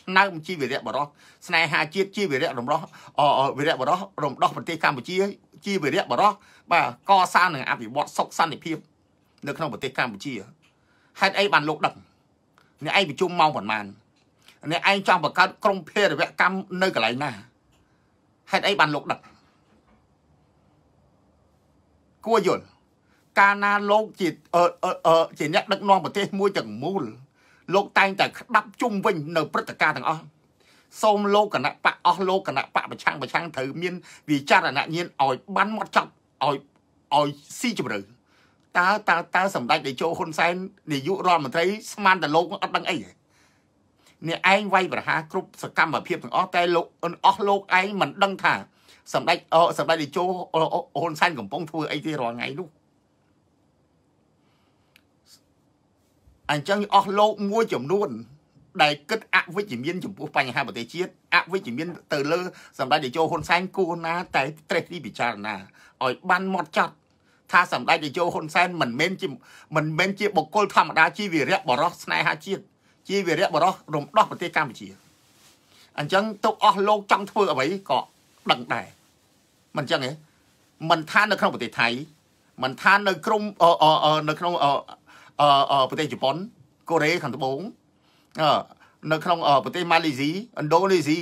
ឆ្នើមជីវរៈបរោះស្នេហាជាតិជីវរៈរំដោះវិរៈបរោះរំដោះប្រទេសកម្ពុជាជីវរៈបរោះបាទកសាងនឹងអភិវឌ្ឍសុខសន្តិភាព នៅក្នុងប្រទេសកម្ពុជាហេតុអីបានលោកដឹកអ្នកឯងប្រជុំម៉ោងប៉ុន្មានអ្នកឯងចង់បង្កើតក្រុមភេរវកម្មនៅកន្លែងណាហេតុអីបានលោកដឹកគួរយល់កាលណាលោកជាជាអ្នកដឹកនាំប្រទេសមួយទាំងមូលលោកតែងតែក្តាប់ជុំវិញ នៅព្រឹត្តិការណ៍ទាំងអស់សូមលោកគណៈបកអស់លោកគណៈបកប្រឆាំងប្រឆាំងត្រូវមាន វិចារណញ្ញាណឲ្យបានមកចប់ឲ្យឲ្យស៊ីជម្រៅតើតើតើសម្ដេចតេជោហ៊ុនសែននាយករដ្ឋមន្ត្រីស្មានតែលោកអត់ដឹងអីអ្នកឯងវាយប្រហារគ្រប់សកម្មភាពទាំងអស់តែលោកអស់លោកឯងមិនដឹងថាសម្ដេចសម្ដេចតេជោហ៊ុនសែនកំពុងធ្វើអីទេរាល់ថ្ងៃនោះអញ្ចឹងអស់លោកមួយចំនួន ដែលគិតអវិជ្ជមានចំពោះបញ្ហាប្រទេសជាតិអវិជ្ជមាន ទៅលើសម្ដេចនាយកហ៊ុនសែនគួរណាតែ ត្រេះរិះពិចារណាឲ្យ បានមុតចត់ថាសម្ដេចនាយកហ៊ុនសែនមិនមែនជាមិនមែនជាបុគ្គលធម្មតាជាវីរៈបរោះស្នេហាជាតិជាវីរៈបរោះរំដោះប្រទេសកម្ពុជា អញ្ចឹងទុកអស់លោកចង់ធ្វើអ្វីក៏ដឹងដែរមិនអញ្ចឹងទេមិនថានៅក្នុងប្រទេសថៃមិនថានៅក្រមនៅក្នុងប្រទេសជប៉ុនកូរ៉េខាងត្បូង នៅក្នុងប្រទេសម៉ាឡេស៊ីឥណ្ឌូនេស៊ី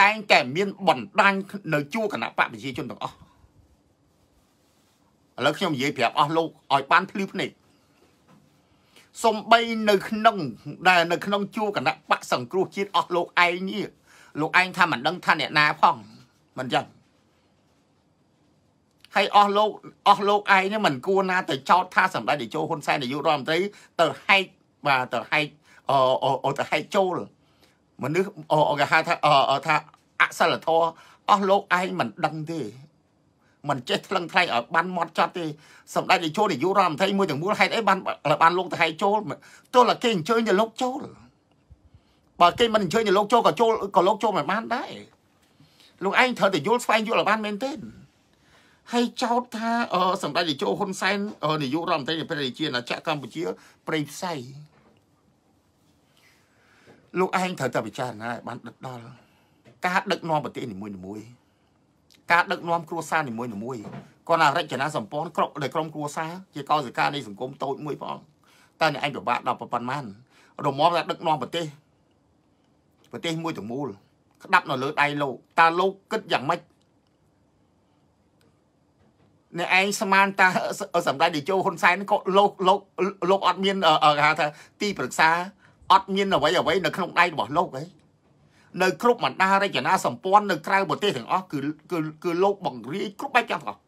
តែងតែមានបណ្ដាញនៅជួរគណៈបកប្រជាជនទាំងអស់ឥឡូវខ្ញុំនិយាយប្រាប់អស់លោកឲ្យបានភ្លឺភ្នែកសំបីនៅ ក្នុងដែលនៅក្នុងជួរគណៈបកសង្គ្រោះជាតិអស់លោកឯងនេះលោកឯងថាមិនដឹងថាអ្នកណាផងមិនចឹងហើយអស់លោកអស់លោកឯងនេះមិនគួរណាទៅចោទថាសម្ដេចតេជោហ៊ុនសែននាយករដ្ឋមន្ត្រីទៅហែកបាទទៅហែកអឺទៅហែកចូលមនុស្សគេហៅថាថាអសិលធម៌អស់លោកឯងមិនដឹងទេមិនចេះថ្លឹងថ្លែងឲ្យបានមត់ចត់ទេសម្ដេចនាយកនាយករដ្ឋមន្ត្រីមួយទាំងមូលហេតុអីបាន បានលោកទៅហែកចូលទោះតែគេអញ្ជើញទៅលោកចូលបើគេមិនអញ្ជើញទៅលោកចូលក៏ចូលក៏លោកចូលមិនបានដែរលោកឯងត្រូវតែយល់ស្វែងយល់ឲ្យបានមែនទេហើយចោទថាសម្ដេចតេជោហ៊ុនសែននាយករដ្ឋមន្ត្រីនៃព្រះរាជាណាចក្រកម្ពុជាប្រៃផ្សៃលោកឯងត្រូវតែពិចារណាឲ្យបានដិតដល់ការដឹកនាំប្រទេសនីមួយៗការដឹកនាំគ្រួសារនីមួយៗគាត់ណារចនាសម្ព័ន្ធក្រុមដោយក្រុមគ្រួសារជាកោសិកានៃសង្គមតូចមួយផងតែអ្នកឯងពិបាកដល់ប៉ុណ្ណារមមថាដឹកនាំប្រទេសប្រទេសមួយទាំងមូលស្ដាប់នៅលើដៃលោកតើលោកគិតយ៉ាងម៉េចអ្នកឯងស្មានតាសម្ដេចតេជោហ៊ុនសែនក៏លោកលោកលោកអត់មានគេហៅថាទីប្រឹក្សាអត់មានអ្វីអ្វីនៅក្នុងដៃរបស់លោកអីនៅគ្រប់បណ្ដារចនាសម្ព័ន្ធនៅក្រៅប្រទេសទាំងអស់គឺគឺគឺលោកបង្រាយគ្រប់បែបយ៉ាងទាំងអស់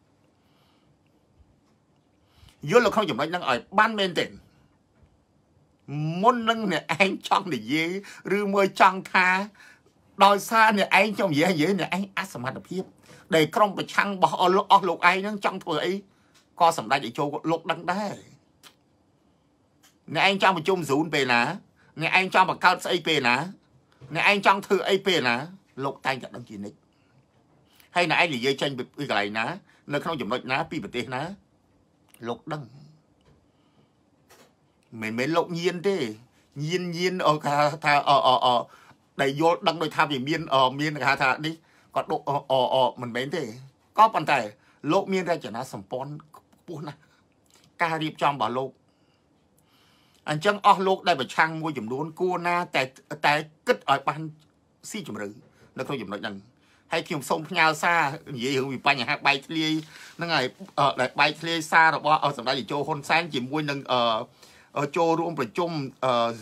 យល់លោកក្នុងចំណុចហ្នឹងឲ្យបានមែនទេមុននឹងអ្នកឯងចង់និយាយឬមួយចង់ថាដោយសារអ្នកឯងចង់និយាយនិយាយអ្នកឯងអសមត្ថភាពដែលក្រុមប្រឆាំងរបស់អស់លោកអស់លោកឯងហ្នឹងចង់ធ្វើអីក៏សម្ដេចឲ្យចូលលោកដឹងដែរអ្នកឯងចង់ប្រជុំស្រូនពេលណាអ្នកឯងចង់បង្កើត ស្អីពេលណាអ្នកឯងចង់ធ្វើអីពេលណាលោកតែងតែដឹងជានិច្ចហើយអ្នកឯងនិយាយចេញពីកន្លែងណា នៅក្នុងចំណុចណាពីប្រទេសណាលោកដឹងមិនមែនលោកញៀនទេញៀនញៀនអូថាថាអអអដែលយល់ដឹងដោយថាវាមានមានគេថានេះគាត់ដកអអមិនមែនទេក៏ប៉ុន្តែលោកមានរចនាសម្ព័ន្ធខ្ពស់ណាស់ការរៀបចំរបស់លោកអញ្ចឹងអស់លោក ដែលប្រឆាំងមួយចំនួនគួរណា តែតែគិតឲ្យបានស៊ីជម្រៅនៅក្នុងចំណុចហ្នឹងហើយខ្ញុំសូមផ្ញើសារនិយាយរឿងពីបញ្ហាបែកធ្លាយហ្នឹងហើយដែលបែកធ្លាយសាររបស់សម្ដេចតេជោហ៊ុនសែនជាមួយនឹងចូលរួមប្រជុំ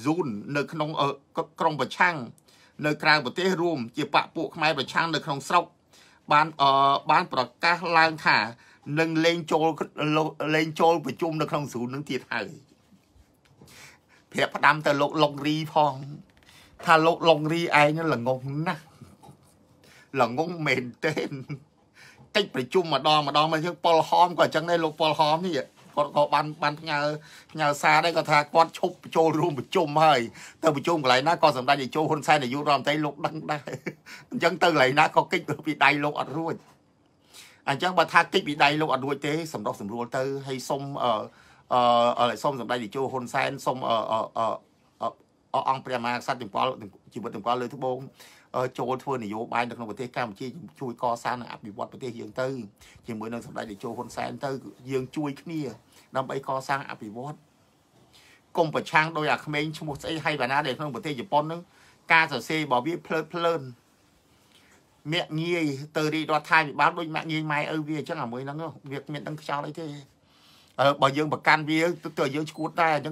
Zoom នៅ ក្នុងក្រុមប្រឆាំងនៅក្រៅប្រទេសរួម ជាបកពួកខ្មែរប្រឆាំងនៅក្នុងស្រុកបានអបានប្រកាសឡើងថានឹងលេងចូលលេងចូលប្រជុំនៅក្នុងស្រុកនឹងទៀតហើយប្រាប់ផ្ដាំទៅលោកលងរីផងថាលោកលងរីឯងល្ងងណាស់ល្ងងមែនទេតិចប្រជុំម្ដងម្ដងមកយើងប៉ុលហោមក៏អញ្ចឹងដែរលោកប៉ុលហោមនេះគាត់ក៏បានបានផ្ញើផ្ញើសារដែរគាត់ថាគាត់ឈប់ចូលរួមប្រជុំហើយទៅប្រជុំកន្លែងណាក៏សម្ដេចនាយកហ៊ុនសែននាយករដ្ឋមន្ត្រីលោកដឹងដែរអញ្ចឹងទៅកន្លែងណាក៏គេចពីដៃលោកអត់រួចអញ្ចឹងបើថាគេចពីដៃលោកអត់រួចទេសម្រុះសម្រួលទៅហើយសុំអឺអឺសុំសម្ដេចនាយកហ៊ុនសែនសុំអឺអឺអង្គព្រះមហាក្សត្រទាំងពលជីវិតទាំងពលលើត្បូងចូលធ្វើនយោបាយនៅក្នុងប្រទេសកម្ពុជា ជួយកសាងនិងអភិវឌ្ឍប្រទេសយើងទៅ ជាមួយនឹងសម្ដេចនាយកហ៊ុនសែនទៅយើងជួយគ្នាដើម្បីកសាងអភិវឌ្ឍកុំប្រឆាំងដោយអាក្មេងឈ្មោះស្អីហៃវ៉ាណាដែលក្នុងប្រទេសជប៉ុនហ្នឹងការសរសេររបស់វាភ្លើតភ្លើនមាក់ងាយទៅរីករដ្ឋាភិបាលដូចមាក់ងាយម៉ែឪវាអញ្ចឹងអាមួយហ្នឹងវាគ្មានដឹងខ្យល់អីទេបើយើងប្រកាន់វាទៅយើងឈួតដែរអញ្ចឹង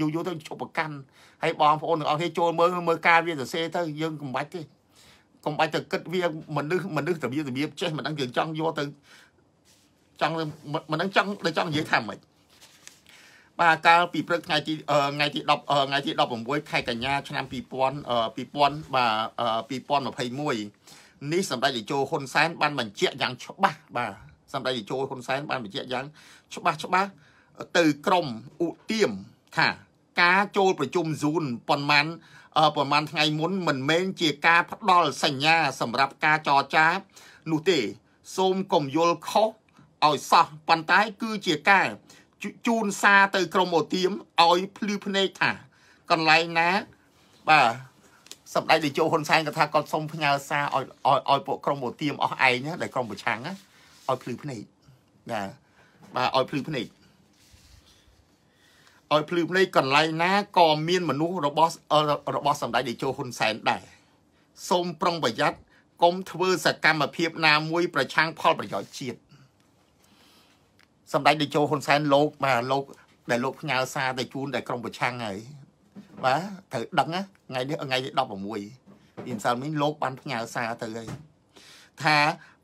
យូរយូរទៅជប់ប្រកាន់ហើយបងប្អូនទាំងអស់គ្នាចូលមើលមើលការវាសរសេរទៅយើងកំបាច់ទេកុំបាច់ទៅគិតវាមនុស្សមនុស្សរបៀបរបៀបចេះមិនដឹងយើងចង់យកទៅចង់មិនដឹងចង់ដូចចង់និយាយថាម៉េចបាទកាលពីព្រឹកថ្ងៃទីថ្ងៃទី10ថ្ងៃទី16ខែកញ្ញា ឆ្នាំ2000 2000បាទ2021នេះសម្ដេចតេជោហ៊ុនសែនបានបញ្ជាក់យ៉ាង ច្បាស់បាទសម្ដេចតេជោហ៊ុនសែនបានបញ្ជាក់យ៉ាងច្បាស់ច្បាស់ទៅក្រមឧទាមថាការចូលប្រជុំ Zoom ប៉ុន្មានប្រហែលថ្ងៃមុនមិនមែនជាការផ្ដល់សញ្ញា សម្រាប់ការចរចានោះទេ សូមកុំយល់ខុសឲ្យសោះប៉ុន្តែគឺជាការជូនសារទៅ ក្រុមអូទៀមឲ្យភ្លឺភ្នែកថាកន្លែងណាបាទសម្ដេចតេជោហ៊ុនសែនក៏ថាគាត់សុំផ្ញើសារឲ្យឲ្យពួកក្រុមអូទៀមអស់ឯងដែលក្រុមប្រឆាំងឲ្យភ្លឺភ្នែកណាបាទឲ្យភ្លឺភ្នែកឲ្យភ្លឺភ្នែកកន្លែងណាក៏មានមនុស្សរបស់របស់សម្ដេចតេជោហ៊ុនសែនដែរសូមប្រុងប្រយ័ត្នកុំធ្វើសកម្មភាពណាមួយប្រឆាំងផលប្រយោជន៍ជាតិសម្ដេចតេជោហ៊ុនសែនលោកបាទលោកដែលលោកផ្ញើសារទៅជូនដល់ក្រុមប្រឆាំងហើយបាទត្រូវដឹងថ្ងៃនេះថ្ងៃទី16អ៊ីមសាលមីងលោកបានផ្ញើសារទៅហើយថា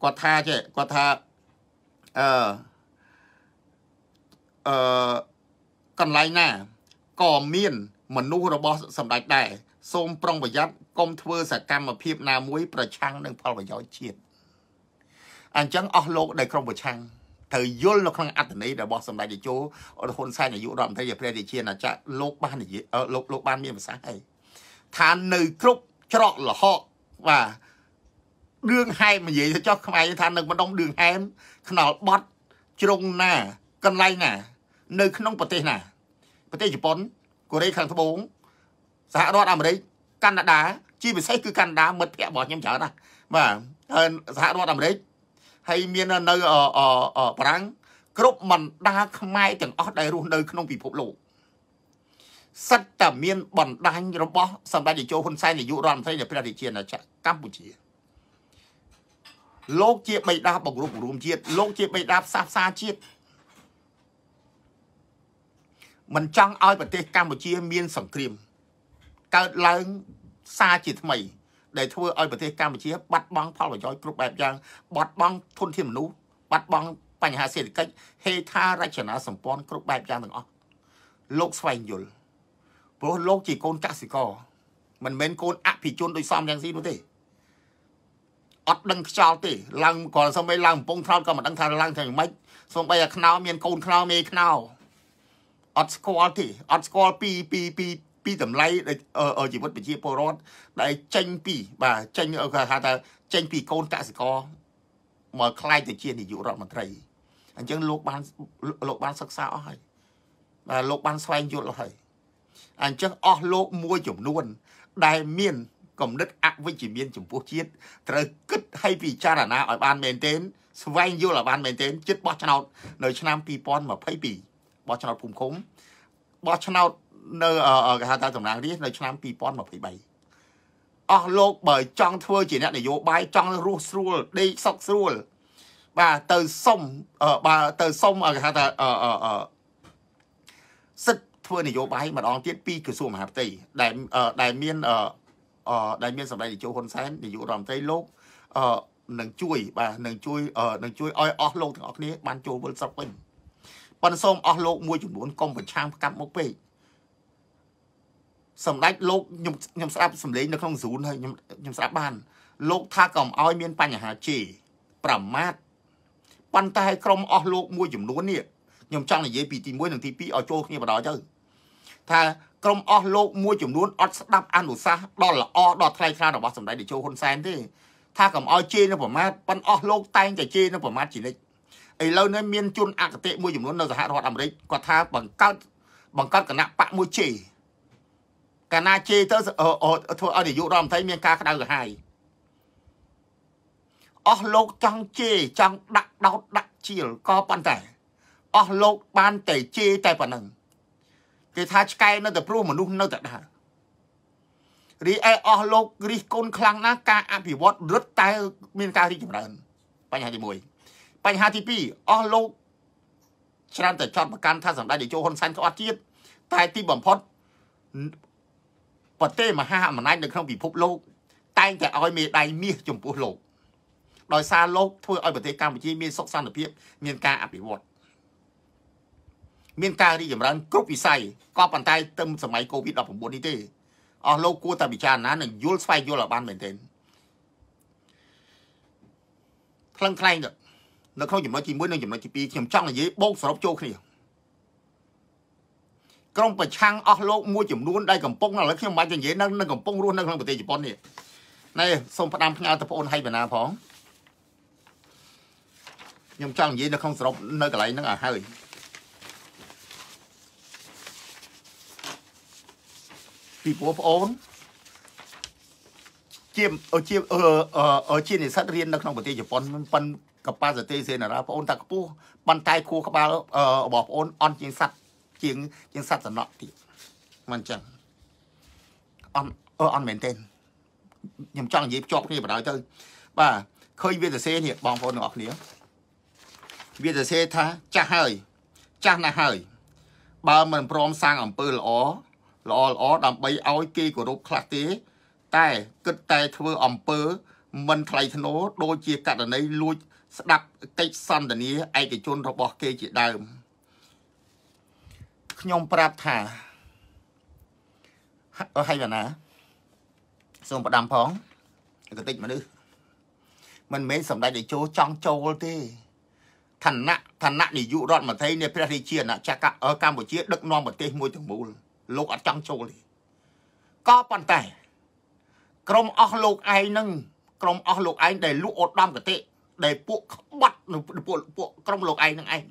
គាត់ថាចេះគាត់ថាអឺអឺកន្លែងណាក៏មាន មនុស្សរបស់សម្ដេចដែរសូមប្រុងប្រយ័ត្នកុំធ្វើសកម្មភាពណាមួយ ប្រឆាំងនឹងផលប្រយោជន៍ជាតិអញ្ចឹងអស់លោកដែលក្រុមប្រឆាំងត្រូវយល់នៅក្នុងអត្តន័យរបស់សម្ដេចតេជោហ៊ុនសែននាយករដ្ឋមន្ត្រីព្រះរាជាណាចក្រលោកបាននិយាយលោកលោកបានមានប្រសាសន៍អីថានៅគ្រប់ច្រកលហកបាទរឿងហែមនិយាយទៅចោះខ្មែរថានៅម្ដងរឿងហែមខ្នល់បត់ជ្រុងណាកន្លែងណា នៅ ក្នុងប្រទេសណាប្រទេសជប៉ុនកូរ៉េខាងត្បូង សហរដ្ឋអាមេរិកកាណាដា ជាពិសេសគឺកាណាដាមិត្តភ័ក្ដិរបស់ខ្ញុំច្រើនណាស់បាទហើយសហរដ្ឋអាមេរិកហើយមាននៅបារាំងគ្រប់បណ្ដាខ្មែរទាំងអស់ដែលរស់នៅ ក្នុងពិភពលោកសិតតែមានបណ្ដាញរបស់សម្ដេចតេជោហ៊ុនសែននាយករដ្ឋមន្ត្រីនៃព្រះរាជាណាចក្រកម្ពុជាលោកជាបិតាបង្រួបបង្រួមជាតិលោកជាបិតាផ្សះផ្សាជាតិមិនចង់ឲ្យប្រទេសកម្ពុជា មាន សង្គ្រាមកើតឡើងសារជាថ្មីដែលធ្វើឲ្យប្រទេសកម្ពុជា បាត់បង់ផលប្រយោជន៍គ្រប់បែបយ៉ាងបាត់បង់ធនធានមនុស្សបាត់បង់បញ្ហាសេដ្ឋកិច្ចហេដ្ឋារចនាសម្ព័ន្ធគ្រប់បែបយ៉ាងទាំងអស់លោកស្វែងយល់ព្រោះលោកជាកូនកសិករមិនមែនកូន អភិជនដោយសំយ៉ាងស៊ីនោះទេអត់ដឹងខ្យល់ទេឡើងក៏សូម្បីឡើងកំពង់ថ្នោតក៏មិនដឹងថាឡើងទៅយ៉ាងម៉េចសូម្បីតែខ្នោមានកូនខ្នោមេខ្នោអត់ស្គាល់ទេអត់ស្គាល់ពីពីពីពីតម្លៃជីវិតប្រជាពលរដ្ឋដែលចេញពីបាទចេញគេហៅថាចេញពីកូនកសិករមកខ្លាយទៅជានាយករដ្ឋមន្ត្រីអញ្ចឹងលោកបានលោកបានសិក្សាអស់ហើយបាទលោកបានស្វែងយល់អស់ហើយអញ្ចឹងអស់លោកមួយចំនួន ដែលមានគំនិតអវិជ្ជមាន ចំពោះជាតិត្រូវគិតឲ្យពិចារណាឲ្យបានមែនទែនស្វែងយល់ឲ្យបានមែនទែនចិត្តបោះឆ្នោតនៅឆ្នាំ2022បោះឆ្នោតភូមិឃុំបោះឆ្នោតនៅគេហៅថាតំណាងរាស្ត្រនៅឆ្នាំ2023អស់លោកបើចង់ធ្វើជាអ្នកនយោបាយចង់រស់ស្រួលដេកសុខស្រួលបាទទៅសុំបាទទៅសុំគេហៅថាសិទ្ធធ្វើនយោបាយម្ដងទៀតពីក្រសួងមហាផ្ទៃដែលដែលមានដែលមានសម្ដេចនាយកហ៊ុនសែននាយករដ្ឋមន្ត្រីលោកនឹងជួយ បាទនឹងជួយនឹងជួយឲ្យអស់លោកទាំងអស់គ្នាបានចូលវិលស្រុកវិញប៉ុន្តែសូមអស់លោកមួយចំនួនកុំប្រឆាំងកាត់មុខពេកសម្ដេចលោកខ្ញុំខ្ញុំស្ដាប់សម្លេងនៅក្នុងហ្ស៊ូនហើយខ្ញុំខ្ញុំស្ដាប់បានលោក ថាកុំឲ្យមានបញ្ហាជេរប្រមាថប៉ុន្តែក្រុមអស់លោកមួយចំនួននេះខ្ញុំចង់និយាយពីទី1និងទី2ឲ្យចូលគ្នាបណ្ដោះទៅថាក្រុមអស់លោកមួយចំនួនអត់ស្ដាប់អនុសាសន៍ដ៏ល្អដ៏ថ្លៃថ្លារបស់សម្ដេចតេជោហ៊ុនសែនទេថាកុំឲ្យជេរនឹងប្រមាថប៉ុន្តែអស់លោកតែងតែជេរនឹងប្រមាថជានិច្ចឥឡូវនេះមានជនអកតេមួយចំនួននៅសហរដ្ឋអាមេរិកគាត់ថាបង្កើតបង្កើតគណៈបកមួយជេរកាលណាជេរទៅធ្វើឲ្យនាយករដ្ឋមន្ត្រីមានការក្តៅក្រហាយអស់លោកចង់ជេរចង់ដាក់ដោតដាក់ជៀលក៏ប៉ុន្តែអស់លោកបានតែជេរតែប៉ុណ្្នឹងគេថាឆ្កែនៅតែព្រោះមនុស្សនៅតែដើររីឯអស់លោករិះគន់ខ្លាំងណាស់ការអភិវឌ្ឍរឹតតែមានការរីកចម្រើនបញ្ហាទី1បញ្ហាទី2អស់លោកច្រើនតែចោតប្រកាន់ថាសម្ដេចនាយកហ៊ុនសែនក្អត់ជាតិតែទីបំផុតប្រទេសមហាអំណាចនៅក្នុងពិភពលោក តែងតែឲ្យមេដៃមាសចំពោះលោកដោយសារលោកធ្វើឲ្យប្រទេសកម្ពុជាមានសុខសន្តិភាពមានការអភិវឌ្ឍមានការរីកចម្រើនគ្រប់វិស័យក៏ប៉ុន្តែទៅសម័យ COVID-19 នេះទេអស់លោកគួរតែពិចារណានិងយល់ស្វែងយល់ឲ្យបានមែនទែនខ្លឹងខ្លែងនៅក្នុងចំណុចទី1និងចំណុចទី2ខ្ញុំចង់និយាយបូកសរុបចូលគ្នាក្រុមប្រឆាំងអស់លោកមួយចំនួនដែលកំពុងឥឡូវខ្ញុំមិនអាចនិយាយនៅកំពុងរស់នៅក្នុងប្រទេសជប៉ុននេះណែសូមផ្ដាំផ្ញើទៅបងអូនហៃបណ្ណាផងខ្ញុំចង់និយាយនៅក្នុងសរុបនៅកន្លែងហ្នឹងឲ្យហើយពីព្រោះបងអូនជាជាជានិស្សិតរៀននៅក្នុងប្រទេសជប៉ុនប៉ិនកប៉ាសិទេសេនារាបងអូនតាខ្ពស់ប៉ុន្តែខួរក្បាលរបស់បងអូនអន់ជាងសัตว์ជាងជាងសត្វសំណក់ទៀតមិនអញ្ចឹងអត់អត់មែនទេខ្ញុំចង់និយាយភ្ជាប់គ្នាបណ្ដោយទៅ បាទឃើញវាទសេនេះបងប្អូនទាំងអស់គ្នាវាទសេថាចាស់ហើយចាស់ណាស់ហើយ បើមិនព្រមសាងអំពើល្អល្អល្អដើម្បីឲ្យគេគោរពខ្លះទេ តែគិតតែធ្វើអំពើមិនថ្លៃថ្នូរដូចជាករណីលួចស្ដាប់កិច្ចសន្ទនាឯកជន របស់គេជាដើមខ្ញុំប្រាប់ថាហើយវណ្ណាសូមផ្ដាំផងកតិចមនុស្សមិនមែនសម្ដេចតេជោចង់ចូលទេឋានៈឋានៈនាយករដ្ឋមន្ត្រីនៃព្រះរាជា ណាចក្រកម្ពុជាដឹកនាំប្រទេសមួយទាំងមូលលោកអត់ចង់ចូលទេក៏ប៉ុន្តែក្រុមអស់លោកឯងនឹងក្រុមអស់លោកឯងដែលលក់ឧត្តមកតិដែលពួកក្បត់នៅពួកពួកក្រុមលោកឯងនឹងឯង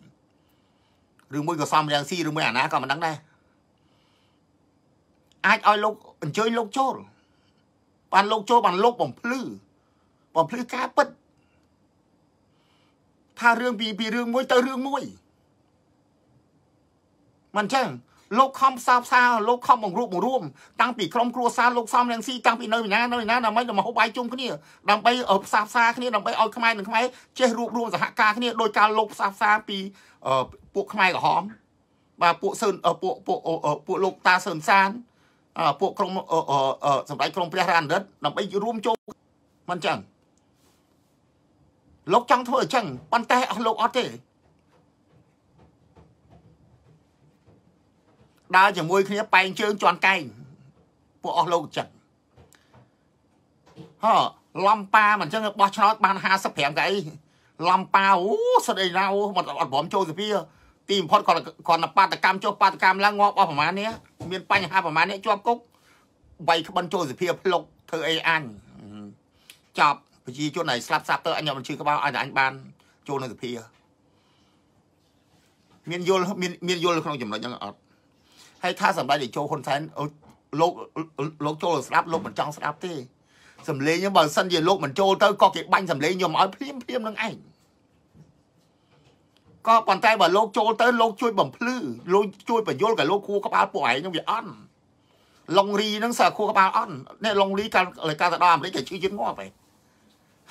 ឬមួយក៏សំរាំងស៊ីឬមួយអាណាក៏មិនដឹងដែរអាចឲ្យលោកអញ្ជើញលោកចូលបានលោកចូលបានលោកបំភ្លឺបំភ្លឺការពិតថារឿងពីពីរឿងមួយទៅរឿងមួយមិនចឹងលោកខំផ្សះផ្សាលោកខំបង្រួបបង្រួមតាំងពីក្រុមគ្រួសារលោកសំរងស៊ីតាំងពីនៅណានៅណាដើម្បីដល់មហូបបាយជុំគ្នាដើម្បីផ្សះផ្សាគ្នាដើម្បីឲ្យខ្មែរនិងខ្មែរចេះរួបរวมសហការគ្នាដោយការលោកផ្សះផ្សាពីពួកខ្មែរក្រហមបាទពួកសឿនពួកពួកពួកលោកតាសឿនសានពួកក្រុមសម្ដេចក្រុមព្រះរានរិទ្ធដើម្បីរួមចូលមិនចឹងលោកចង់ធ្វើអញ្ចឹងប៉ុន្តែអស់លោកអត់ទេដើរជាមួយគ្នាប៉ែងជើងជន់កែងពួកអស់លោកចិត្តហ៎ឡំប៉ាមិនចឹងបោះឆ្នោតបាន55កៅអីឡំប៉ាអូសិតអីណាអូមិនអត់ព្រមចូលសភាទីបំផុតគាត់គាត់បាតកម្មចុះបាតកម្មឡើងងាប់អស់ប្រហែលនេះមានបញ្ហាប្រហែលនេះជាប់គុកបីក្បិនចូលសភាភ្លុកធ្វើអីអញចប់ប្រជាជនឲ្យស្លាប់សាប់ទៅអញមិនជឿក្បាលឲ្យតែអញបានចូលនៅសភាមានយល់មានមានយល់ក្នុងចំណុចហ្នឹងអត់ហើយថាសម្ដេចតេជោហ៊ុនសែនលោកលោកចូលស្ដាប់លោកមិនចង់ស្ដាប់ទេសំលេងបើសិនជាលោកមិនចូលទៅក៏គេបាញ់សំលេងខ្ញុំឲ្យភ្លាមភ្លាមនឹងឯងក៏ប៉ុន្តែបើលោកចូលទៅលោកជួយបំភ្លឺលោកជួយបញ្យលក៏លោកគួរក្បាលពួកឯងនឹងវាអន់ឡុងរីហ្នឹងសារគួរក្បាលអន់នេះឡុងរីកាលកាលទៅដល់អាមេរិកគេជឿជាងាប់ហ៎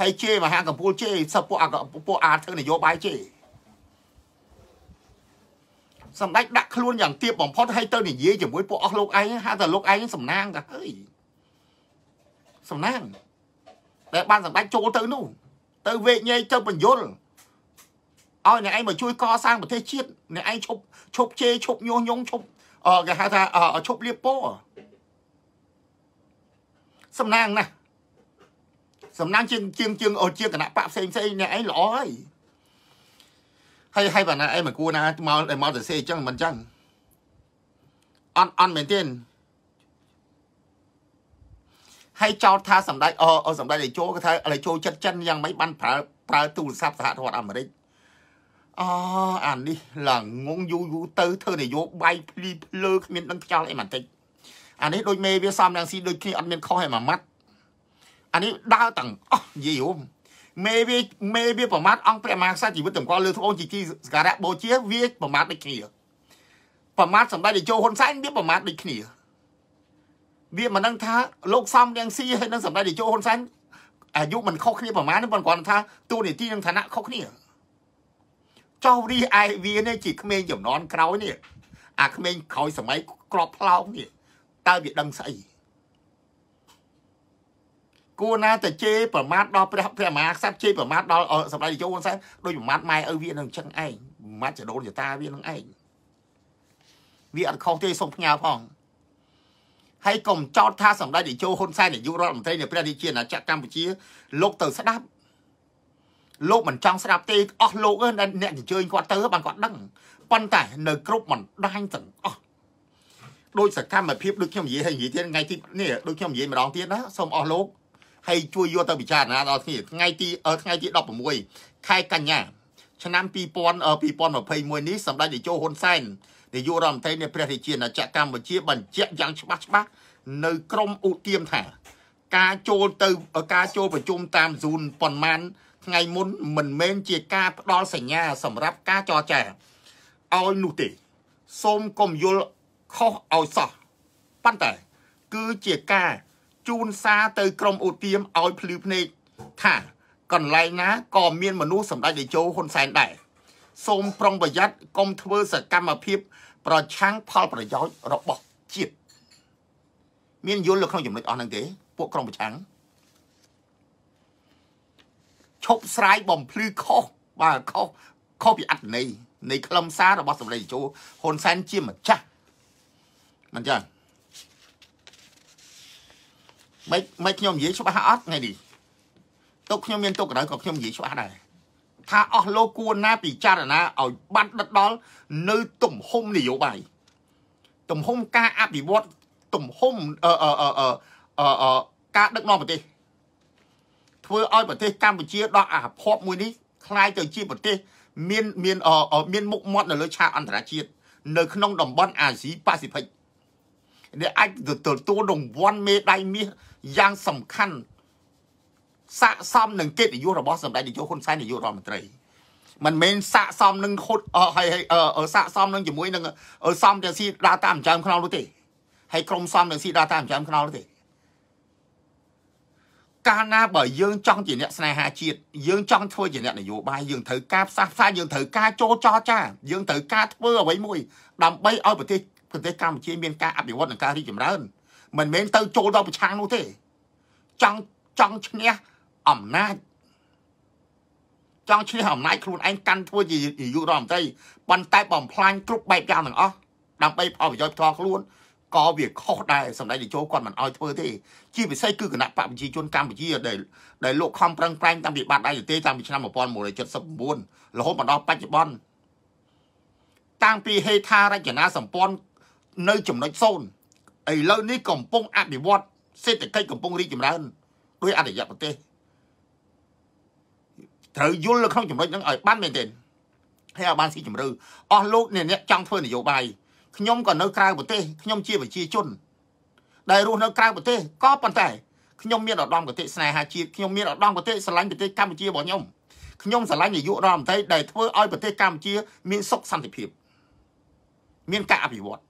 ហើយជេមហាកម្ពុជាសិស្សពួកពួកអាធ្វើនយោបាយជេរសម្ដេចដាក់ខ្លួនយ៉ាងទៀបបំផុតហើយទៅនិយាយជាមួយពួកអស់លោកឯងហៅថាលោកឯងសំណាងតាអើយសំណាងតែបានសម្ដេចចូលទៅនោះទៅវេកញែកទៅបញ្យលឲ្យអ្នកឯងមកជួយកសាងប្រទេសជាតិអ្នកឯងឈប់ឈប់ជេរឈប់ញុះញង់ឈប់គេហៅថាឈប់លៀបពណ៌សំណាងណាសំណាងជាងជាងជាងអូជាគណៈបកផ្សេងផ្សេងអ្នកឯងល្អហើយហើយហើយបើណាអីមកគួរណាមកមកទៅសេអញ្ចឹងមិនអញ្ចឹងអន់អន់មែនទេហើយចោទថាសម្ដេចអអសម្ដេចតេជោគាត់ថាតេជោចិត្តចិនយ៉ាងម៉េចបានប្រើប្រើទូរស័ព្ទសហរដ្ឋអាមេរិកអអានេះឡើងងងយូរយូរទៅធ្វើនយោបាយភ្លីភ្លើគ្មានដឹងខ្យល់អីបន្តិចអានេះដូចមេវាសំរងស៊ីដូចគ្នាអត់មានខុសឯមួយម៉ាត់អានេះដើរទាំងអស់និយាយរួមមេវាមេវាប្រមាថអង្គព្រះមហាក្សត្រជីវិតទាំងកលលើត្បូងជីទីសការៈបូជាវា ប្រមាថដូចគ្នាប្រមាថសម្ដេចតេជោហ៊ុនសែនវាប្រមាថដូចគ្នា វាមិនដឹងថាលោកសំរៀងស៊ីហើយនឹងសម្ដេចតេជោហ៊ុនសែនអាយុមិនខុសគ្នាប្រមាណទេប៉ុន្តែគាត់ថាទូនីតិនិងឋានៈខុសគ្នាចោះរីឯវានេះជាក្មេងចំនួនក្រោយនេះអាក្មេងក្រោយសម័យក្របផ្លោកនេះតើវាដឹងស្អីគួរណាតែជេរប្រមាថដល់ព្រះព្រះមហាក្សត្រជេរប្រមាថដល់សម្ដេចនាយកហ៊ុនសែនដោយប្រមាថម៉ែឪវានឹងចឹងឯងប្រមាថចដូនចតាវានឹងឯងវាអត់ខុសទេសូមផ្ញើផងហើយកុំចោទថាសម្ដេចនាយកហ៊ុនសែននាយករដ្ឋមន្ត្រីនៃព្រះរាជាណាចក្រកម្ពុជាលោកទៅស្ដាប់លោកមិនចង់ស្ដាប់ទេអស់លោកអ្នកអញ្ជើញគាត់ទៅបានគាត់ដឹងប៉ុន្តែនៅគ្រប់បណ្ដាញទាំងអស់ដោយសកម្មភាពដូចខ្ញុំនិយាយហើយនិយាយទៀតថ្ងៃទីនេះដូចខ្ញុំនិយាយម្ដងទៀតណាសូមអស់លោកហើយជួយយកទៅពិចារណាដល់គ្នាថ្ងៃទីថ្ងៃទី16ខែកញ្ញាឆ្នាំ2000 2021នេះសម្ដេចនាយកហ៊ុនសែននាយករដ្ឋមន្ត្រីនៃព្រះរាជាណាចក្រកម្ពុជាបញ្ជាក់យ៉ាងច្បាស់ច្បាស់នៅក្រមឧទាមថា ការចូលទៅការចូលប្រជុំតាម Zoom ប៉ុន្មានថ្ងៃមុនមិនមែនជាការផ្ដល់សញ្ញា សម្រាប់ការចរចាឲ្យនោះទេ សូមកុំយល់ខុសឲ្យសោះប៉ុន្តែ គឺជាការជូនសារទៅក្រមឧទាមឲ្យភ្លឺភ្នែកថា កន្លែងណាក៏មានមនុស្សសម្ដេចតេជោហ៊ុនសែនដែរសូមប្រុងប្រយ័ត្នកុំធ្វើសកម្មភាព ប្រឆាំងផលប្រយោជន៍របស់ជាតិមានយល់នៅក្នុងចំណុចអស់ហ្នឹងទេពួកក្រុមប្រឆាំងឈប់ស្រាយបំភ្លឺខុសបាទខុសខុសពីអត្តន័យនៃខ្លឹមសាររបស់សម្ដេចតេជោហ៊ុនសែនជាម្ចាស់មិនចឹងមិនមិនខ្ញុំនិយាយច្បាស់អត់ថ្ងៃនេះទុកខ្ញុំមានទុកក្រៅក៏ខ្ញុំនិយាយច្បាស់ដែរថាអស់លោកគួរណាពិចារណាឲ្យបានដិតដល់នៅទំហំនយោបាយទំហំការអភិវឌ្ឍទំហំអឺអឺអឺអឺការដឹកនាំប្រទេស ធ្វើឲ្យប្រទេសកម្ពុជាដោះអាភ័ព្វមួយនេះคล้ายទៅជាប្រទេស មាន មានមានមុខមាត់នៅលើឆាកអន្តរជាតិនៅក្នុងតំបន់អាស៊ីប៉ាស៊ីហ្វិកអ្នកអាចទទួលរង្វាន់មេដៃមាសយ៉ាងសំខាន់ស័កសមនឹងកិត្តិយសរបស់សម្ដេចនាយកហ៊ុនសែននាយករដ្ឋមន្ត្រីមិនមែនស័កសមនឹងហ៊ុនហើយស័កសមនឹងជាមួយនឹងសំទាំងស៊ីដើរតាមចំខ្នងនោះទេហើយក្រុមសំទាំងស៊ីដើរតាមចំខ្នងនោះទេកាលណាបើយើងចង់ជាអ្នកស្នេហាជាតិយើងចង់ធ្វើជាអ្នកនយោបាយយើងត្រូវការផ្សះផ្សាយើងត្រូវការចូលចរចាយើងត្រូវការធ្វើអ្វីមួយដើម្បីឲ្យប្រទេសប្រទេសកម្ពុជាមានការអភិវឌ្ឍនិងការរីកចម្រើនមិនមែនទៅចូលដល់ប្រឆាំងនោះទេ ចង់ចង់ឈ្នះអំណាចចង់ឈ្នះអំណាចខ្លួនឯងកាន់ធ្វើជានាយករដ្ឋមន្ត្រីប៉ុន្តែបំផ្លាញគ្រប់បែបយ៉ាងទាំងអស់ដើម្បីផលប្រយោជន៍ផ្ទាល់ខ្លួនក៏វាខុសដែរសម្ដេចនាយកគាត់មិនអោយធ្វើទេជាពិសេសគឺគណៈបកប្រជាជនកម្ពុជាដែលដែលលោកខំប្រឹងប្រែងតាំងពីបាត់ដៃទៅទេតាំងពីឆ្នាំ1979រហូតមកដល់បច្ចុប្បន្នតាំងពីហេដ្ឋារចនាសម្ព័ន្ធនៅចំណុចសូន្យឥឡូវនេះកំពុងអភិវឌ្ឍសេដ្ឋកិច្ចកំពុងរីកចម្រើនដោយអតិយប្រទេសត្រូវយល់នៅក្នុងចំណុចហ្នឹងឲ្យបានមែនទេហើយឲ្យបានស៊ីជម្រៅអស់លោកអ្នកអ្នកចង់ធ្វើនយោបាយខ្ញុំក៏នៅក្រៅប្រទេសខ្ញុំជាប្រជាជនដែលរស់នៅក្រៅប្រទេសក៏ប៉ុន្តែខ្ញុំមានឧត្តមគតិស្នេហាជាតិខ្ញុំមានឧត្តមគតិស្រឡាញ់ប្រទេសកម្ពុជារបស់ខ្ញុំខ្ញុំស្រឡាញ់នាយករដ្ឋមន្ត្រីដែលធ្វើឲ្យប្រទេសកម្ពុជាមានសុខសន្តិភាពមានការអភិវឌ្ឍ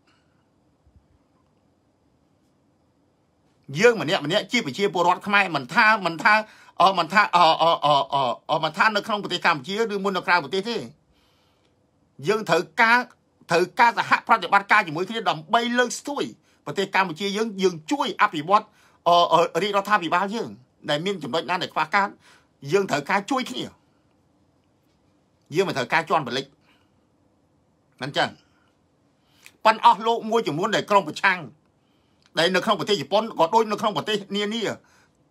យើងម្នាក់ម្នាក់ជាប្រជាពលរដ្ឋខ្មែរមិនថាមិនថាអមិនថាអអអអមិនថានៅក្នុងប្រទេសកម្ពុជាឬមុននៅក្រៅប្រទេសទេយើងត្រូវការត្រូវការសហប្រតិបត្តិការជាមួយគ្នាដើម្បីលើកស្ទួយប្រទេសកម្ពុជាយើងយើង ជួយអភិវឌ្ឍរាជរដ្ឋាភិបាលយើង ដែលមានចំណុចណាដែលខ្វះខាតយើងត្រូវការជួយគ្នា យើងមិនត្រូវការជន់បលិចមិនចឹងប៉ុនអស់លោកមួយចំនួនដែលក្រុមប្រឆាំងដែលនៅក្នុងប្រទេសជប៉ុនក៏ដូចនៅក្នុងប្រទេសនានា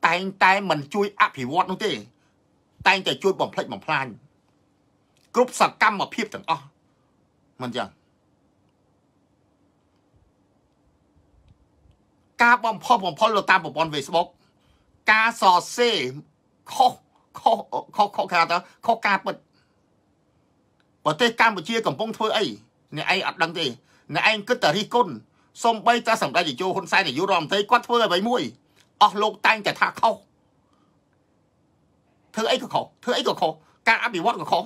តែងតែមិនជួយអភិវឌ្ឍនោះទេ តែងតែជួយបំផ្លិចបំផ្លាញគ្រប់សកម្មភាពទាំងអស់មិនចឹងការបំផុសបំផុលលើតាមប្រព័ន្ធ Facebook ការសរសេរខុសខុសខុសខុសគេថាខុសការពិតប្រទេសកម្ពុជា កំពុង ធ្វើអីអ្នកឯងអត់ដឹងទេអ្នកឯងគិតតែរិះគន់សំបីតែសម្ដេចនាយកហ៊ុនសែននាយករដ្ឋមន្ត្រីគាត់ធ្វើអ្វីមួយអស់លោកតែងតែថាខុសធ្វើអីក៏ខុសធ្វើអីក៏ខុសការអភិវឌ្ឍក៏ខុស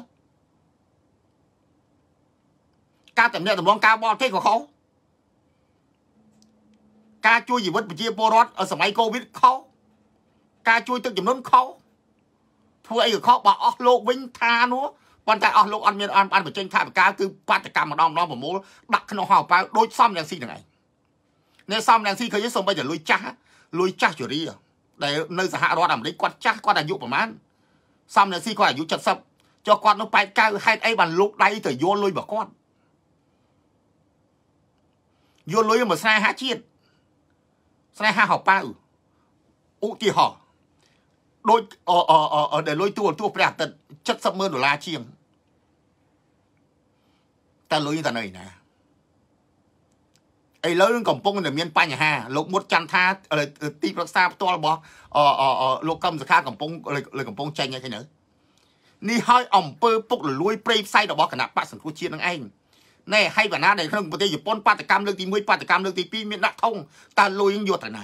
ការតំណាក់តំណងការបរទេសក៏ខុសការជួយជីវិតប្រជាពលរដ្ឋសម័យកូវីដខុសការជួយទឹកចំនួនខុសធ្វើអីក៏ខុសបើអស់លោកវិញថានោះប៉ុន្តែអស់លោកអត់មានអត់បានបញ្ចេញថាបកាគឺបាតកម្មម្ដងម្ដងប្រមូលដាក់ក្នុងហោប៉ៅដូចសំរងស៊ីហ្នឹងឯងអ្នកសំរងស៊ីឃើញសូម្បីតែលួយចាស់លួយចាស់ជរាដែលនៅសហរដ្ឋអាមេរិកគាត់ចាស់គាត់អាយុប្រហែលសំរងស៊ីគាត់អាយុ70ចុះគាត់នោះ89ហេតុអីបានលុកដៃទៅយកលុយរបស់គាត់យកលុយមកស្នេហាជាតិស្នេហាហោប៉ៅឧទាហរណ៍ដូចអអដែលលុយទួលទួលព្រះអាទិត្យ70ម៉ឺនដុល្លារជាងតែលុយតែនៅឯណាឥឡូវនឹងកំពុងតែមានបញ្ហាលោកមុតចន្ទថាទីប្រឹក្សាផ្ទាល់របស់លោកកឹមសខាកំពុងលើកំពុងចេញហើយឃើញនៅនេះហើយអង្គើពុករលួយព្រៃផ្សៃរបស់គណៈបកសង្គ្រោះជាតិនឹងឯងណែហើយបណ្ណានៅក្នុងប្រទេសជប៉ុនបាតកម្មលើកទី1បាតកម្មលើកទី2មានដាក់ធុងតើលុយនឹងយកទៅណា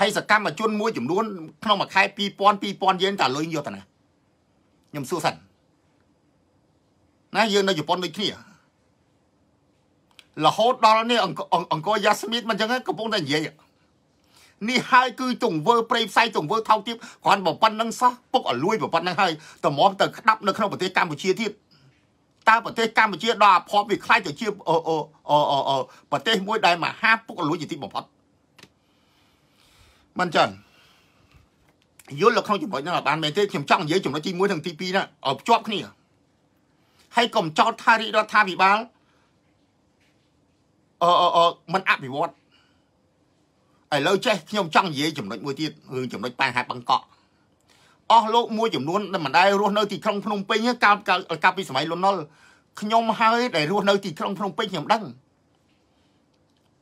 ហើយសកម្មជនមួយចំនួនក្នុងមួយខែ2000 2000យេនតើលុយយកទៅណាខ្ញុំសួរសិនណាយើងនៅជប៉ុនដូចគ្នារហូតដល់នេះអង្គរយ៉ាស្មីតមិនអញ្ចឹងកំពុងតែនិយាយនេះហើយគឺទង្វើប្រេផ្សៃទង្វើថោកទាបគ្រាន់បើប៉ុណ្្នឹងសោះពុកអលួយប៉ុណ្្នឹងហើយតម្រាំទៅក្តាប់នៅក្នុងប្រទេសកម្ពុជាទៀតតើប្រទេសកម្ពុជាដល់អាភ័ព្វវាខ្លាចទៅជាប្រទេសមួយដែលមហាពុកអលួយជាទីបំផុតមិនចឹងយល់លោកក្នុងចំណុចហ្នឹងឲ្យបានមែនទេខ្ញុំចង់និយាយចំណុចទី1និងទី2ណាឲ្យភ្ជាប់គ្នាហើយកុំចោទថារាជរដ្ឋាភិបាលអឺมันអភិវឌ្ឍឥឡូវចេះខ្ញុំចង់និយាយចំណុចមួយទៀតរឿងចំណុចបញ្ហាបង្កក់អស់លោកមួយចំនួនដែលមិនដែលរស់នៅទីក្រុងភ្នំពេញកាលកាលពីសម័យលន់នល់ខ្ញុំហើយដែលរស់នៅទីក្រុងភ្នំពេញខ្ញុំដឹង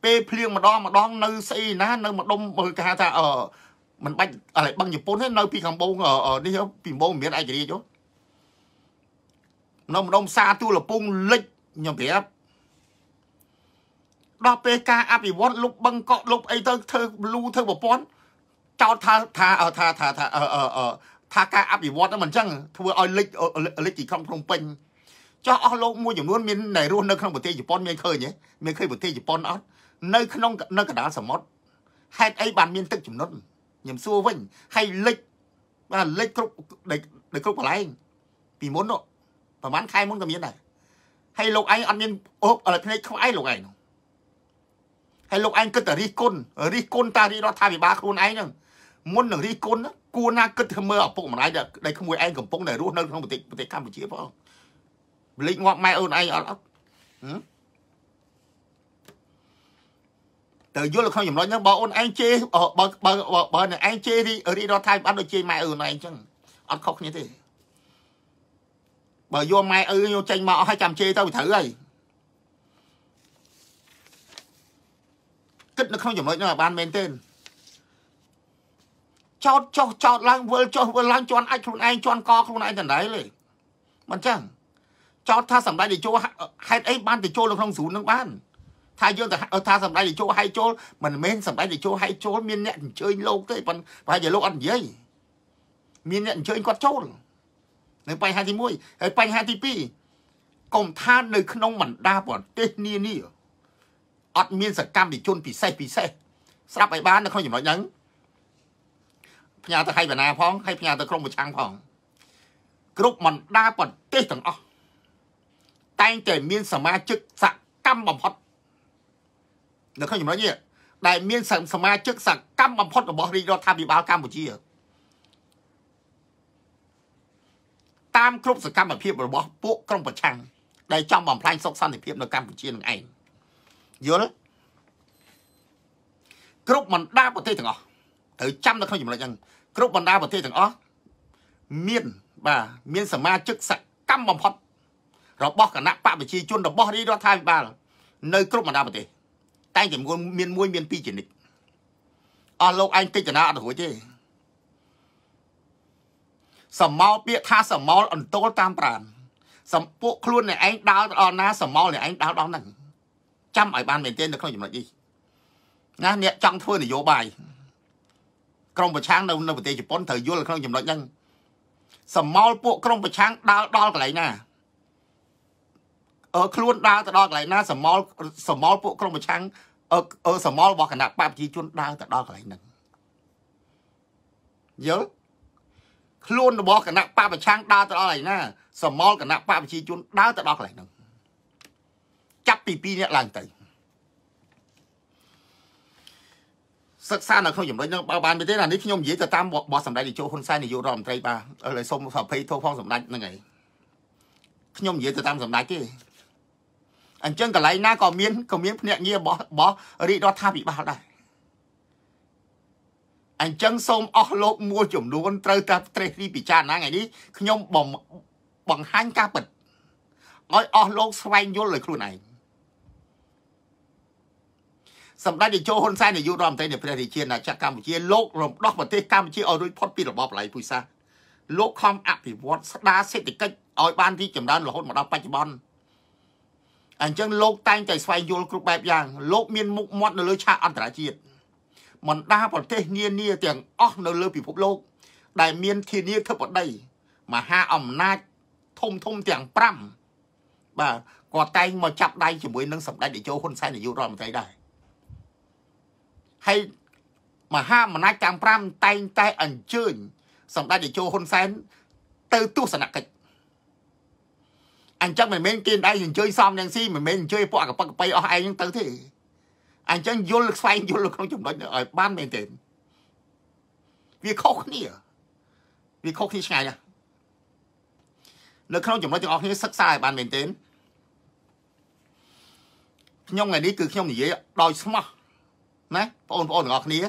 ពេលភ្លៀងម្ដងម្ដងនៅស្អីណា នៅ ម្ដុំគេហៅថាអឺមិនបាច់អីបឹងជប៉ុនទេនៅ ពីខាងបងនេះពីបងមានឯករាជ្យនៅម្ដុំសាទូលពងលិចខ្ញុំប្រាប់ដល់ពេលការអភិវឌ្ឍលុបបឹងកក់លុបអីទៅធ្វើលូធ្វើប្រព័ន្ធចោតថាថាថាថាថាអឺអឺថាការអភិវឌ្ឍហ្នឹងមិនអញ្ចឹង ធ្វើឲ្យលិចលិចទីក្រុងភ្នំពេញចោះអស់លោកមួយចំនួនមានដែលរស់នៅក្នុងប្រទេសជប៉ុនមានឃើញទេមានឃើញប្រទេសជប៉ុនអត់នៅក្នុងនៅកណ្ដាលសមុទ្រហេតុអីបានមានទឹកចំណុចខ្ញុំសួរវិញហើយលិចបាទលិចគ្រប់ដែលគ្រប់កន្លែង ពីមុននោះប្រហែលខែមុនក៏មានដែរហើយលោកឯងអត់មានអូបឥឡូវភ្នែកខ្វាយលោកឯងនោះហើយលោកឯងគិតតែរិះគន់រិះគន់តារិះរដ្ឋាភិបាលខ្លួនឯងហ្នឹងមុននឹងរិះគន់គួរណាគិតធ្វើមើលឪពុកម្ដាយដែលក្មួយឯងកំពុងតែរស់នៅក្នុងប្រទេសប្រទេសកម្ពុជាផងលេចងាប់ម៉ែអូនឯងអត់អត់ទៅយល់ក្នុងចំណុចហ្នឹងបើអូនឯងជេរបើបើបើអ្នកឯងជេររិះរដ្ឋាភិបាលដូចជេរម៉ែអូនឯងអញ្ចឹងអត់ខុសគ្នាទេបើយកម៉ែឪយកចេញមកអស់ហើយចាំជេរទៅវាត្រូវហើយគិតនៅក្នុងចំណុចនោះឲ្យបានមែនទេចោតចោះចោតឡើងវិលចោះវិលឡើងជន់អាចខ្លួនឯងជន់កខ្លួនឯងដណ្ដៃលេមិនចឹងចោតថាសម្ដេចតេជោហេតុអីបានតេជោនៅក្នុងស្រូននឹងបានថាយើងទៅថាសម្ដេចតេជោហៃចូលមិនមែនសម្ដេចតេជោហៃចូលមានអ្នកអញ្ជើញលោកទេប៉ុន្តែប្រហែលជាលោកអត់និយាយមានអ្នកអញ្ជើញគាត់ចូលនៅបញ្ហាទី1ហើយបញ្ហាទី2កុំថានៅក្នុងបណ្ដាប្រទេសនានាអត់មានសកម្មជន ពិសេសពិសេសស្រាប់ឲ្យបាននៅក្នុងចំណុចហ្នឹងផ្ញើទៅហៃវណ្ណាផងហើយផ្ញើទៅក្រុមប្រឆាំងផងគ្រប់មណ្ដាប្រទេសទាំងអស់តែងតែមាន សមាជិកសកម្មបំផុតនៅក្នុងចំណុចនេះដែលមានសមាជិកសកម្មបំផុតរបស់រាជរដ្ឋាភិបាលកម្ពុជាតាមគ្រប់សកម្មភាពរបស់ពួកក្រុមប្រឆាំងដែលចង់បំផ្លាញសុខសន្តិភាពនៅកម្ពុជានឹងឯងយល់គ្រប់បណ្ដាប្រទេសទាំងអស់ត្រូវចាំនៅក្នុងចំណុចហ្នឹងគ្រប់បណ្ដាប្រទេសទាំងអស់មានបាទមាន សមាជិកសកម្មបំផុតរបស់គណៈបកប្រជាជនរបស់រាជរដ្ឋាភិបាល នៅគ្រប់បណ្ដាប្រទេសតែចំនួនមាន1មាន2ចនិចអស់លោកឯងតិចណាអត់រួចទេសម្មោលពាក្យថាសមោលអន្ទោលតាមប្រានសម្ពុកខ្លួនអ្នកឯងដាល់ដល់ណាសមោលអ្នកឯងដាល់ដល់ហ្នឹងចាំឲ្យបានមែនទែននៅក្នុងចំណុចនេះណាអ្នកចង់ធ្វើនយោបាយក្រុមប្រឆាំងនៅនៅប្រទេសជប៉ុនត្រូវយល់ក្នុងចំណុចហ្នឹងសមោលពួកក្រុមប្រឆាំងដើរដល់កន្លែងណាអឺខ្លួនដើរទៅដល់កន្លែងណា សមោលសមោលពួកក្រុមប្រឆាំងអឺសមោលរបស់គណៈបព្វជិជនដើរទៅដល់កន្លែងហ្នឹងយល់ខ្លួនរបស់គណៈបព្វប្រឆាំងដើរទៅដល់កន្លែងណាសមោលគណៈបព្វជិជនដើរទៅដល់កន្លែងហ្នឹងពី2នាក់ឡើងទៅសិក្សានៅក្នុងចំណុចហ្នឹងបើបានទេណានេះខ្ញុំនិយាយទៅតាមបោះសម្ដេចនាយកហ៊ុនសែននាយករដ្ឋមន្ត្រីបាទឥឡូវសូមសុភ័យទោសផងសម្ដេចហ្នឹងឯងខ្ញុំនិយាយទៅតាមសម្ដេចទេអញ្ចឹងកន្លែងណាក៏មានក៏មាន ភ្នាក់ងាររបស់របស់រាជរដ្ឋាភិបាលដែរអញ្ចឹងសូមអស់លោកមួយចំនួនត្រូវតែត្រេះរិះពិចារណាថ្ងៃនេះខ្ញុំបង្ហាញការពិតឲ្យអស់លោកស្វែងយល់លើខ្លួនឯងសម្ដេចនាយកហ៊ុនសែននាយករដ្ឋមន្ត្រីនៃព្រះរាជាណាចក្រកម្ពុជាលោករំដោះប្រទេសកម្ពុជាឲ្យរួចផុតពីរបបប្រល័យពូជសាសន៍លោកខំអភិវឌ្ឍស្ដារសេដ្ឋកិច្ចឲ្យបានរីកចម្រើនរហូតមកដល់បច្ចុប្បន្នអញ្ចឹងលោកតែងតែស្វែងយល់គ្រប់បែបយ៉ាង លោក មានមុខមាត់នៅលើឆាកអន្តរជាតិមណ្ដាប្រទេសនានា ទាំងអស់នៅលើពិភពលោក ដែលមានធានាធិបតីមហាអំណាចធំធំទាំង5បាទគាត់តែងមកចាប់ដៃជាមួយនឹងសម្ដេចនាយកហ៊ុនសែននាយករដ្ឋមន្ត្រីដែរហើយមហាអំណាចទាំង5តែងតែអញ្ជើញសម្ដេចតេជោហ៊ុនសែនទៅទស្សនកិច្ចអញ្ចឹងមិនមែនគេដៃអញ្ជើញសំយ៉ាងស៊ីមិនមែនអញ្ជើញពួកអកបកបៃអស់ឯងហ្នឹងទៅទេអញ្ចឹងយល់ស្វែងយល់ក្នុងចំណុចឲ្យបានមែនទេវាខុសគ្នាវាខុសគ្នាឆ្ងាយណាស់នៅក្នុងចំណុចទាំងអស់គ្នាសិក្សាឲ្យបានមែនទេខ្ញុំថ្ងៃនេះគឺខ្ញុំនិយាយដោយស្មោះណាបងប្អូនទាំងអស់គ្នា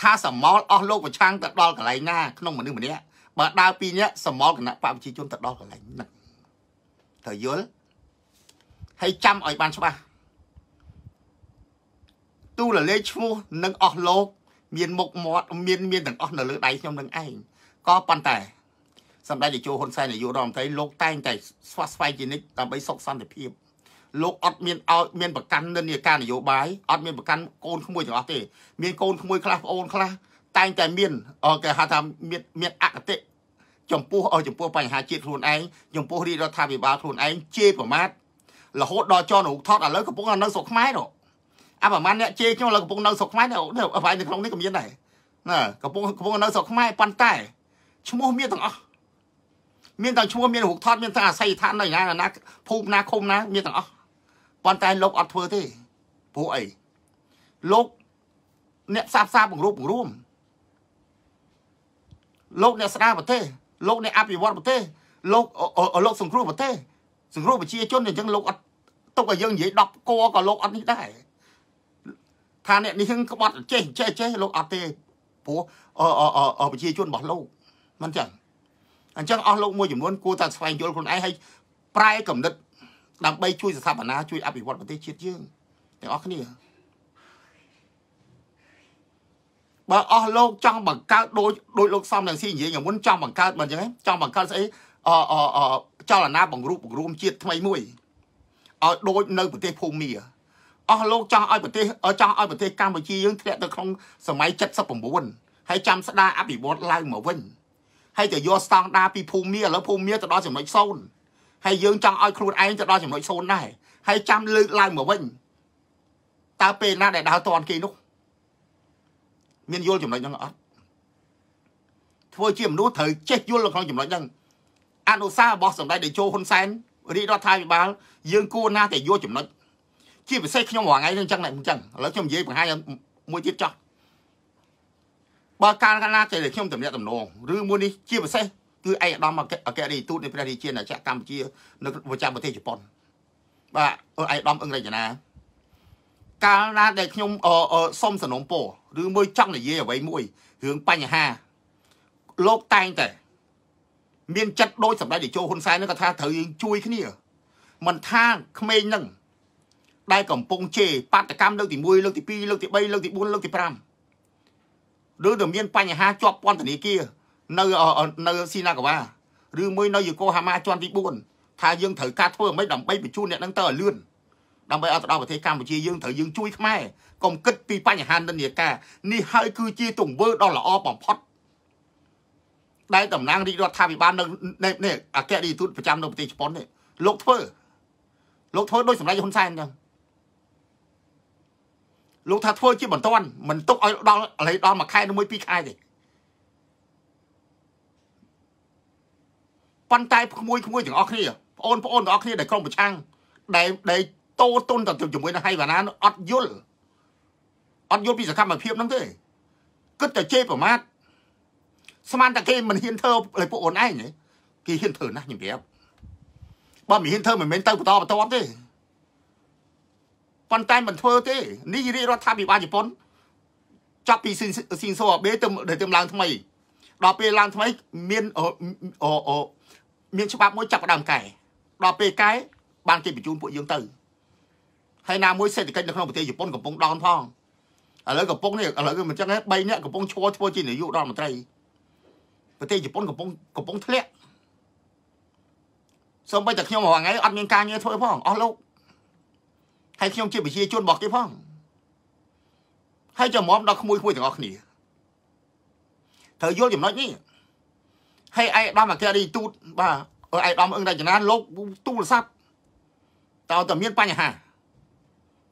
ថាសមល់អស់លោកប្រឆាំងទៅដល់កន្លែងណាក្នុងមនុស្សម្នាក់បើដើរពីនេះសមល់គណៈបព្វជិជនទៅដល់កន្លែងហ្នឹងត្រូវយល់ហើយចាំឲ្យបានច្បាស់ទូលលេខឈ្មោះនឹងអស់លោកមានមុខមាត់មានមានទាំងអស់នៅលើដៃខ្ញុំនឹងឯងក៏ប៉ុន្តែសម្ដេចតេជោហ៊ុនសែននាយករដ្ឋមន្ត្រីលោកតែងតែស្វាស្វែងជានិច្ចដើម្បីសុខសន្តិភាពលោកអត់មានឲ្យមានប្រកាន់និន្នាការនយោបាយអត់មានប្រកាន់កូនក្មួយទាំងអស់ទេមានកូនក្មួយខ្លះប្អូនខ្លះតែងតែមានគេហៅថាមានមាន អកតិចំពោះឲ្យចំពោះបញ្ហាជាតិខ្លួនឯងចំពោះរាជរដ្ឋាភិបាលខ្លួនឯងជេរប្រមាថរហូតដល់ចនរុកថតឥឡូវកំពុងនៅស្រុកខ្មែរនោះអាប្រហែលអ្នកជេរខ្ញុំឥឡូវកំពុងនៅស្រុកខ្មែរនៅអ្វីនៅក្នុងនេះក៏មានដែរណាកំពុងកំពុងនៅស្រុកខ្មែរប៉ុន្តែឈ្មោះមានទាំងអស់មានទាំងឈ្មោះមានរុកថតមានទាំងអាស័យដ្ឋាននៅណាណាភូមិណាឃុំណាមានទាំងអស់ប៉ុន្តែលោកអត់ធ្វើទេព្រោះអីលោកអ្នកសាបសាបបង្រួបបង្រួមលោកអ្នកស្ដារប្រទេសលោកអ្នកអភិវឌ្ឍប្រទេសលោកលោកសង្គ្រោះប្រទេសសង្គ្រោះប្រជា ជនអញ្ចឹងលោកអត់ទុកឲ្យយើងនិយាយ10កក៏លោកអត់នេះដែរថាអ្នកនេះក្បត់ចេះចេះចេះលោកអត់ទេព្រោះប្រជាជនរបស់លោកមិនចឹងអញ្ចឹងអស់លោកមួយចំនួនគួរតែស្វែងយល់ខ្លួនឯងហើយប្រែកំណត់ដើម្បីជួយស្ថាបនាជួយអភិវឌ្ឍប្រទេសជាតិយើងទាំងអស់គ្នាបើអស់លោកចង់បង្កើតដោយដោយលោកសំរងស៊ីនិយាយយ៉ាងមុនចង់បង្កើតមិនអញ្ចឹងចង់បង្កើតស្អីអអអចលនាបង្រួបបង្រួមជាតិថ្មីមួយឲ្យដូចនៅប្រទេសភូមាអស់លោកចង់ឲ្យប្រទេសចង់ឲ្យប្រទេសកម្ពុជាយើងធ្លាក់ទៅក្នុងសម័យ79ហើយចាំស្ដារអភិវឌ្ឍឡើងមកវិញហើយទៅយកស្តង់ដារពីភូមាឥឡូវភូមាទៅដល់ចំណុច0ហើយយើងចង់ឲ្យខ្លួនឯងទៅដល់ចំណុចសូន្យដែរហើយចាំលើកឡើងមកវិញតើពេលណាដែលដើរតាន់គេនោះមានយល់ចំណុចហ្នឹងអត់ធ្វើជាមនុស្សត្រូវចេះយល់នៅក្នុងចំណុចហ្នឹង អនុសាសន៍របស់សម្ដេចតេជោហ៊ុនសែនរាជរដ្ឋាភិបាលយើង គួរណាតែយល់ចំណុចជាពិសេសខ្ញុំរាល់ថ្ងៃហ្នឹងអញ្ចឹងតែអញ្ចឹងឥឡូវខ្ញុំនិយាយបង្ហាញមួយទៀតចោះបើកាលណាគេខ្ញុំតំណាក់តំណងឬមួយនេះជាពិសេសគឺឯកឧត្តមអគ្គរដ្ឋទូតនៃព្រះរាជាណាចក្រកម្ពុជានៅប្រចាំប្រទេសជប៉ុនបាទឯកឧត្តមអឹងរចនាកាលណាដែលខ្ញុំសុំសំណពោឬមួយចង់និយាយអ្វីមួយរឿងបញ្ហាលោកតែងតែមានចិត្តដូចសម្ដេចតេជោហ៊ុនសែននឹងគាត់ថាត្រូវយើងជួយគ្នា មិនថាក្មេងនឹងដែលកំពុងជេបាតកម្មលើកទី1លើកទី2លើកទី3លើកទី4លើកទី5ឬទៅមានបញ្ហាជាប់ពន្ធនាគារនៅនៅស៊ីណាកាវ៉ាឬមួយនៅយូកូហាម៉ាជាន់ទី4ថាយើងត្រូវការធ្វើអ្វីដើម្បីបញ្ជូនអ្នកនឹងទៅឲ្យលឿនដើម្បីឲ្យទៅដល់ប្រទេសកម្ពុជាយើងត្រូវយើងជួយខ្មែរកុំគិតពីបញ្ហានិន្នាការនេះហើយគឺជាទង្វើដ៏ល្អបំផុតដែលតំណាងរាជរដ្ឋាភិបាលនៅនេះអគ្គនាយកទូតប្រចាំនៅប្រទេសជប៉ុននេះលោកធ្វើលោកធ្វើដោយសម្ដេចហ៊ុនសែនអញ្ចឹងលោកថាធ្វើជាបន្តមិនទុកឲ្យដល់ឥឡូវដល់មួយខែឬមួយ ពីរខែទេប៉ុន្តែក្មួយក្មួយទាំងអស់គ្នាបងប្អូនទាំងអស់គ្នាដែលក្រុមប្រឆាំងដែលដែលតោទុនទៅជាមួយនឹងហៃវ៉ាណាអត់យល់អត់យល់ពីសកម្មភាពហ្នឹងទេគិតតែជេរប្រមាថស្មានតែគេមិនហ៊ានធ្វើលើពួកអូនឯងគេហ៊ានធ្វើណាស់ខ្ញុំប្រាប់បើមិនហ៊ានធ្វើមិនមែនទៅបន្តបន្តទេប៉ុន្តែមិនធ្វើទេនេះរាជរដ្ឋាភិបាលជប៉ុនចាប់ពីស៊ីនសូអាបេទៅទៅឡើង ថ្មីដល់ពេលឡើងថ្មីមានអមានច្បាប់មួយចាប់ផ្ដើមកែដល់ពេលកែបានគេបញ្ជូនពួកយើងទៅហើយណាមួយសេដ្ឋកិច្ចនៅក្នុងប្រទេសជប៉ុនកំពុងដោនផងឥឡូវកំពុងនេះឥឡូវគឺមិនចឹងទេ3នាក់កំពុងឈរធ្វើជានាយករដ្ឋមន្ត្រីប្រទេសជប៉ុនកំពុងកំពុងធ្លាក់សូម្បីតែខ្ញុំរាល់ថ្ងៃអត់មានការងារធ្វើផងអស់លោកហើយខ្ញុំជាប្រជាជនរបស់គេផងហើយចំមដល់ក្មួយៗទាំងអស់គ្នាត្រូវយល់ចំណុចនេះហើយឯកឧត្តមអគ្គរដ្ឋទូតបាទឯកឧត្តមអឹងរចនាលោកទូរស័ព្ទតើតើមានបញ្ហា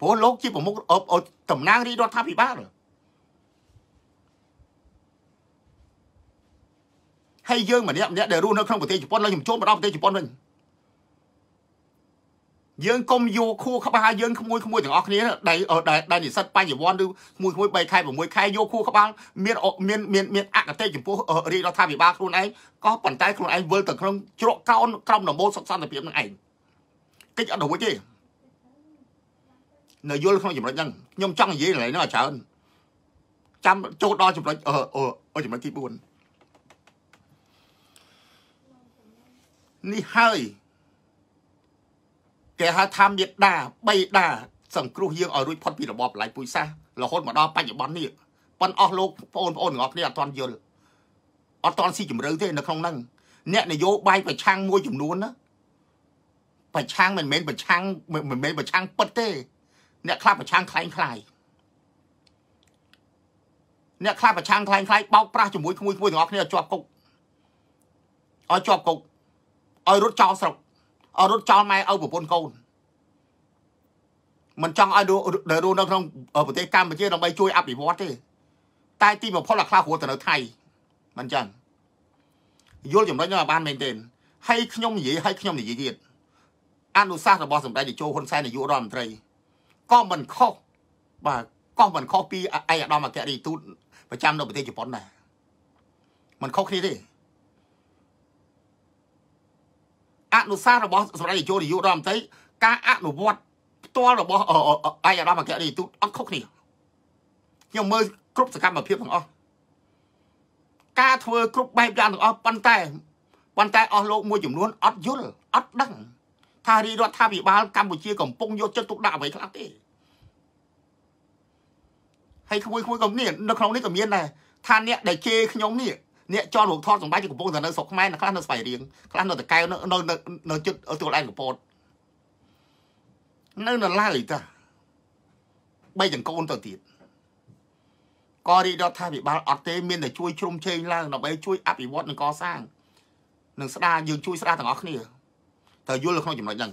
ព្រោះលោកជាប្រមុខតំណាងរាជរដ្ឋាភិបាលហើយយើងម្នាក់ម្នាក់ដែលរស់នៅក្នុងប្រទេសជប៉ុនឡើយខ្ញុំចូលមកដល់ប្រទេសជប៉ុនវិញយើងកុំយកខួរក្បាលយើងក្មួយក្មួយទាំងអស់គ្នាដែលដែលនិស្សិតបញ្ញវន្តឬក្មួយក្មួយ3ខែ6ខែយកខួរក្បាលមានមានមានមានអកតេចំពោះរាជរដ្ឋាភិបាលខ្លួនឯងក៏ប៉ុន្តែខ្លួនឯងវិលទៅក្នុងជ្រកកោនក្រមនមោសុខសន្តិភាពនឹងឯងគេចអត់រួចទេនៅយល់ក្នុងចំណុចហ្នឹងខ្ញុំចង់និយាយកន្លែងហ្នឹងឲ្យច្រើនចាំចូលដល់ចំណុចអឺចំណុចទី4នេះហើយគេហៅថាមេដាបីដាសង្គ្រោះយើងឲ្យរួចផុតពីរបបប្រល័យពូជសាសន៍រហូតមកដល់បច្ចុប្បន្ននេះប៉ុនអស់លោកបងប្អូនទាំងអស់គ្នាអត់ទាន់យល់អត់ទាន់ស៊ីជម្រៅទេនៅក្នុងហ្នឹងអ្នកនយោបាយប្រឆាំងមួយចំនួនណាប្រឆាំងមិនមែនប្រឆាំងមិនមែនប្រឆាំងពិតទេ អ្នកខ្លះប្រឆាំងខ្លែងខ្លាយអ្នកខ្លះប្រឆាំងខ្លែងខ្លាយបោកប្រាស់ជាមួយក្មួយៗទាំងអស់គ្នាឲ្យជាប់គុកឲ្យជាប់គុកឲ្យរត់ចោលស្រុកអត់រត់ចោលម៉ែឪប្រពន្ធកូនមិនចង់ឲ្យរស់នៅក្នុងប្រទេសកម្ពុជាដើម្បី ជួយអភិវឌ្ឍទេតែទីបំផុតអាខ្លះគ្រូទៅនៅថៃមិនចឹងយល់ចំណុចនោះឲ្យបានមែនទេហើយខ្ញុំនិយាយហើយខ្ញុំនិយាយទៀតអនុសាសន៍របស់សម្ដេចតេជោហ៊ុនសែននាយករដ្ឋមន្ត្រីក៏មិនខុសបាទក៏មិនខុសពីឯកឧត្តមអគ្គរដ្ឋទូតប្រចាំនៅប្រទេសជប៉ុនដែរមិនខុសគ្នាទេអនុសាសន៍របស់សម្ដេចនាយកនាយករដ្ឋមន្ត្រីការអនុវត្តផ្ទាល់របស់អាយអាដាមអគ្គនាយកទូតអត់ខុសគ្នាខ្ញុំមើលគ្រប់សកម្មភាពទាំងអស់ការធ្វើគ្រប់បែបយ៉ាងទាំងអស់ប៉ុន្តែប៉ុន្តែអស់លោកមួយចំនួនអត់យល់អត់ដឹង ថារាជរដ្ឋាភិបាលកម្ពុជាកំពុងយកចិត្តទុកដាក់អ្វីខ្លះទេហើយគួយគួយក៏មាននៅក្នុងនេះក៏មានដែរថាអ្នកដែលជេរខ្ញុំនេះអ្នកជន់រងថតសម្បែងកំពុងតែនៅស្រុកខ្មែរខ្លះនៅស្បៃរៀងខ្លះនៅតកែវនៅនៅជិតទួលឯងកពតនៅនៅឡើយតាបីចង្កូនទៅទៀតក៏រីករដ្ឋាភិបាលអត់ទេមានតែជួយជ្រុំជែងឡើងដើម្បីជួយអភិវឌ្ឍនិងកសាងនិងស្ដារយើងជួយស្ដារទាំងអស់គ្នាត្រូវយល់នៅក្នុងចំណុចហ្នឹង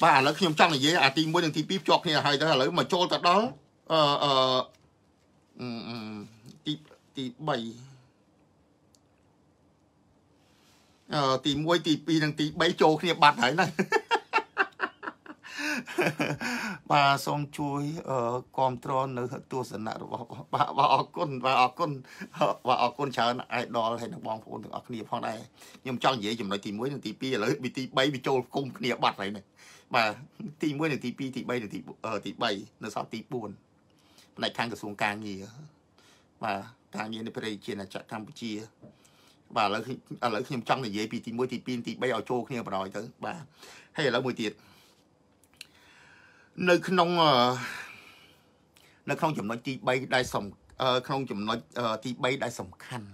បាទឥឡូវខ្ញុំចង់និយាយអាទី1និងទី2ភ្ជាប់គ្នាហើយទៅឥឡូវមកចូលទៅដល់អឺអឺទីទី3អឺទី1ទី2និងទី3ចូលគ្នាបាត់ហើយណាបាទសូមជួយគ្រប់គ្រងនៅទស្សនៈរបស់បាទបាទអរគុណបាទអរគុណបាទអរគុណច្រើនអាយដលហើយនឹងបងប្អូនទាំងអស់គ្នាផងដែរខ្ញុំចង់និយាយចំណុចទី1និងទី2ឥឡូវវាទី3វាចូលគុំគ្នាបាត់ហើយនេះបាទទី1និងទី2ទី3និងទីទី3នៅសល់ទី4ផ្នែក ខាងក្រសួងការងារបាទការងារនៃប្រជាជាតិចក្រកម្ពុជាបាទឥឡូវឥឡូវខ្ញុំចង់និយាយពីទី1ទី2ទី3ឲ្យចូលគ្នាបណ្ដោយទៅបាទហើយឥឡូវមួយទៀតនៅក្នុងនៅក្នុងចំណុចទី3ដែលសំក្នុងចំណុចទី3ដែលសំខាន់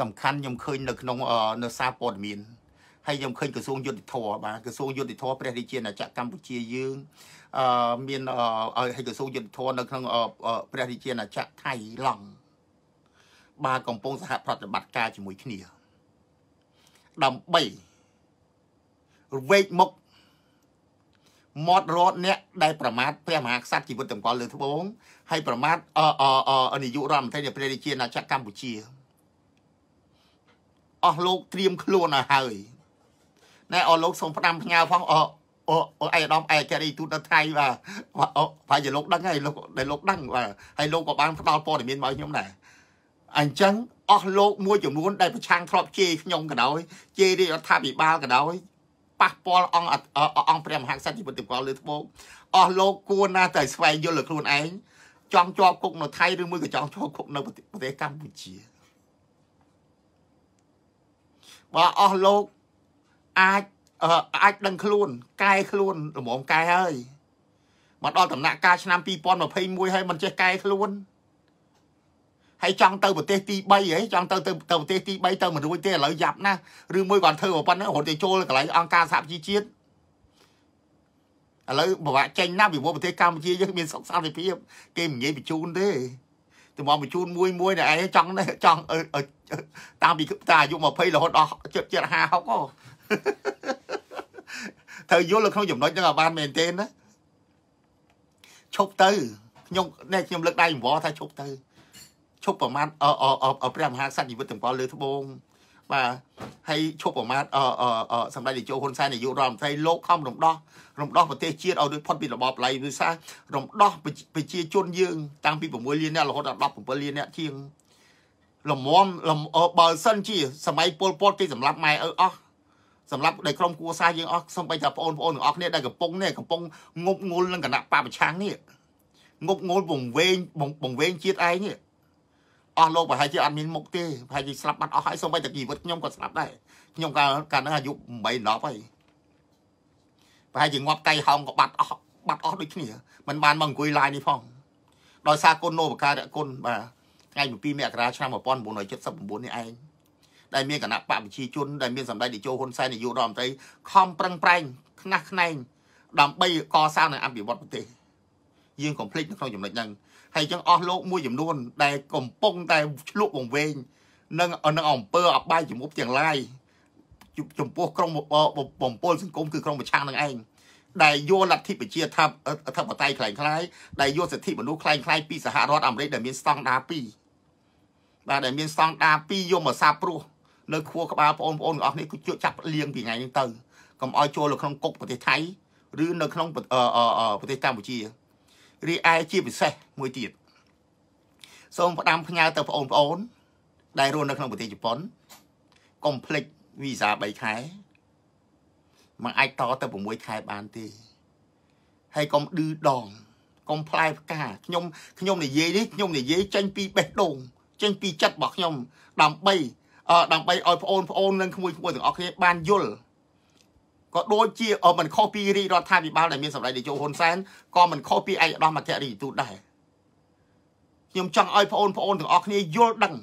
សំខាន់ខ្ញុំឃើញនៅក្នុងនៅសារព័ត៌មានហើយខ្ញុំឃើញក្រសួងយុតិធម៌បាទក្រសួួងយុតិធម៌ព្រះរាជាណាចក្រកម្ពុជាយើងអឺមានឲ្យក្រសួងយុតិធម៌នៅក្នុងព្រះរាជាណាចក្រថៃឡង់បាទកំពុងសហប្រតិបត្តិការជាមួយគ្នាដើម្បីវេកមុខមាត់រត់អ្នកដែលប្រមាថព្រះមហាក្សត្រជីវិតតម្កល់លើត្បូងហើយប្រមាថអអនាយករដ្ឋមន្ត្រីនៃព្រះរាជាណាចក្រកម្ពុជាអស់លោកត្រៀមខ្លួនឲ្យហើយណែអស់លោកសូមផ្ដាំផ្ញើផង អអអឯកឧត្តមឯករាជទូតនៅថៃបាទប្រហែលជាលោកដឹងហើយលោកដែលលោកដឹងបាទហើយលោកក៏បានផ្ដល់ព័ត៌មានមកខ្ញុំដែរអញ្ចឹងអស់លោកមួយចំនួនដែលប្រឆាំងធ្លាប់ជេរខ្ញុំក៏ដោយជេររាជរដ្ឋាភិបាលក៏ដោយប៉ះពាល់អង្គអង្គព្រះមហាក្សត្រជីវិតពលលើត្បូងអស់លោកគួរណាតែស្វែងយល់លើខ្លួនឯងចង់ជាប់គុកនៅថៃឬមួយក៏ចង់ជាប់គុកនៅប្រទេសកម្ពុជាបើអស់លោកអាចអាចដឹងខ្លួនកែខ្លួនល្មមកែហើយមកដល់ដំណាក់កាលឆ្នាំ2021ហើយមិនចេះកែខ្លួនហើយចង់ទៅប្រទេសទី3ហើយចង់ទៅទៅទៅប្រទេសទី3ទៅមិនរួចទេឥឡូវយ៉ាប់ណាស់ឬមួយគាត់ធ្វើប៉ុណ្ណឹងរត់ទៅចូលកន្លែងអង្គការសហជីវជាតិឥឡូវពិបាកចេញណាស់ពីប្រទេសកម្ពុជាយើងមានសុខសន្តិភាពគេមិនងាយបញ្ជូនទេតែមកបញ្ជូនមួយមួយតែឯងចង់ចង់តាមពីតាអាយុ20រហូតដល់ជិតជិត50ហុកត្រូវយល់នៅក្នុងចំណុចហ្នឹងឲ្យបានមែនទេណាឈប់ទៅខ្ញុំនេះខ្ញុំលើកដៃអង្វរថាឈប់ទៅឈប់ប្រមាថអព្រះមហាក្សត្រជីវិតទាំង7លើត្បូងបាទហើយឈប់ប្រមាថសម្ដេចនាយកហ៊ុនសែននាយករដ្ឋមន្ត្រីលោកខំរំដោះរំដោះប្រទេសជាតិឲ្យរួចផុតពីរបបប្រល័យពូជសាសន៍រំដោះប្រជាជនយើងតាំងពី6លានអ្នករហូតដល់17លានអ្នកជាងលំមលំបើសិនជា សម័យពលពតគេសម្លាប់ម៉ែឪអស់សម្រាប់ដោយក្រុមគួសារយើងអស់សូម្បីតែបងប្អូនទាំងអស់គ្នាដែលកំពុងនេះកំពុងងប់ងល់នឹងគណៈបពប្រឆាំងនេះងប់ងល់បង្វែងបង្វែងជាតិឯងនេះអស់លោកប្រហែលជាអត់មានមុខទេប្រហែលជាស្លាប់បាត់អស់ហើយសូម្បីតែជីវិតខ្ញុំក៏ស្លាប់ដែរខ្ញុំកាលកាលហ្នឹងអាយុ8 10ហើយប្រហែលជាងាប់កៃហោងក៏បាត់អស់បាត់អស់ដូចគ្នាมันបានមកអង្គុយឡាយនេះផងដោយសារគុណនោបការគុណបាទថ្ងៃ7មករាឆ្នាំ1979នេះឯងដែលមានគណៈបកប្រជាជនដែលមានសម្ដេចតេជោហ៊ុនសែននាយករដ្ឋមន្ត្រីខំប្រឹងប្រែងខ្នះខ្នែងដើម្បីកសាងនិងអភិវឌ្ឍប្រទេសយើងកុំភ្លេចនៅក្នុងចំណុចហ្នឹងហើយចឹងអស់លោកមួយចំនួន ដែលកំពុងតែឆ្លក់វង្វេងនឹងនឹងអង្គើអបាយជំងប់ទាំងឡាយចំពោះក្រុមបំពល់សង្គមគឺក្រុមប្រឆាំងនឹងឯងដែលយកលទ្ធិប្រជាធិបធិបតេយ្យคล้ายៗដែលយកសិទ្ធិមនុស្សคล้ายៗពីសហរដ្ឋអាមេរិកដែលមានស្តង់ដារ2បាទដែលមានស្តង់ដារ2យកមកសាព្រោះនៅខួរក្បាលបងប្អូនទាំងអស់នេះគឺជួយចាប់លៀងពីថ្ងៃនេះទៅកុំឲ្យចូលនៅក្នុងគុកប្រទេសថៃឬនៅក្នុងប្រទេសកម្ពុជារីឯជាពិសេសមួយទៀតសូមផ្ដាំផ្ញើទៅបងប្អូន ដែលរស់នៅក្នុងប្រទេសជប៉ុនកុំភ្លេចវីសា3ខែមិនអាចតទៅ6ខែបានទេ ហើយកុំឌឺដងកុំផ្លែ ផ្កាខ្ញុំខ្ញុំនិយាយនេះខ្ញុំនិយាយចេញពីបេះដូងចេញពីចិត្តរបស់ខ្ញុំ ដើម្បីដើម្បីឲ្យបងប្អូនបងប្អូននិងក្មួយៗទាំងអស់គ្នាបានយល់ក៏ដូចជាមិនខុសពីរាជរដ្ឋាភិបាលដែលមានសម្ដេចនាយកហ៊ុនសែនក៏មិនខុសពីឯកឧត្តមអគ្គរដ្ឋទូតដែរខ្ញុំចង់ឲ្យបងប្អូនទាំងអស់គ្នាយល់ដឹង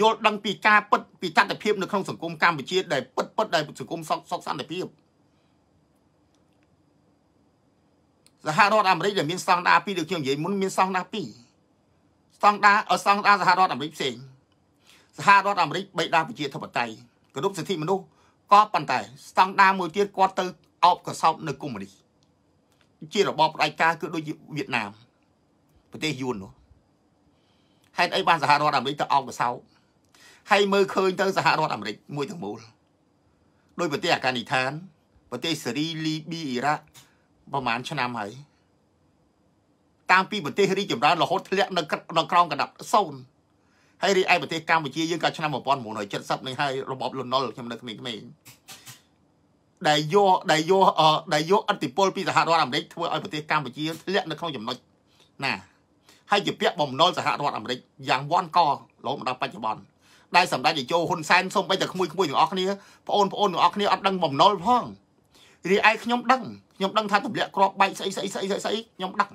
យល់ដឹងពីការពិតពីតតិភាព នៅក្នុងសង្គមកម្ពុជាដែលពិតពិតដែលសង្គមសោកសោកសន្តិភាពសហរដ្ឋអាមេរិកដែលមានស្តង់ដារពីរដូចខ្ញុំនិយាយមុនមានស្តង់ដារពីរស្តង់ដារស្តង់ដារសហរដ្ឋអាមេរិកផ្សេង សហរដ្ឋអាមេរិកបៃតាប្រជាធិបតេយ្យគោរពសិទ្ធិមនុស្សក៏ប៉ុន្តែស្តង់ដារមួយទៀតគាត់ទៅអោបកសោបនៅកុម្មុយនីសជារបបផ្ដាច់ការគឺដូចជាវៀតណាម ប្រទេសយួននោះហេតុអីបានសហរដ្ឋអាមេរិកទៅអោបកសោបហើយមើលឃើញទៅសហរដ្ឋអាមេរិកមួយទាំងមូលដោយ ប្រទេសអាហ្គានីស្ថានប្រទេសសេរីលីប៊ីអ៊ីរ៉ាក់ប្រហែលឆ្នាំហើយតាមពីប្រទេសរីកចម្រើនរហូតធ្លាក់នៅនៅក្រោមកណ្ដាប់0ហើយរីឯប្រទេសកម្ពុជាយើងកាលឆ្នាំ1970នេះហើយរបបលន់នល់ខ្ញុំនៅក្មេងៗដែលយកដែលយកដែលយកអតិពលពីសហរដ្ឋអាមេរិកធ្វើឲ្យប្រទេសកម្ពុជាធ្លាក់នៅក្នុងចំណុចណាហើយជាពាក្យបំណុលសហរដ្ឋអាមេរិកយ៉ាងវ៉ាន់ករហូតមកដល់បច្ចុប្បន្នដែលសម្ដេចតេជោហ៊ុនសែនសូម្បីតែក្មួយៗទាំងអស់គ្នាបងអូនបងអូនទាំងអស់គ្នាអត់ដឹងបំណុលផងរីឯខ្ញុំដឹងខ្ញុំដឹងថាទម្លាក់ក្របបែកស្អីស្អីស្អីស្អីខ្ញុំដឹង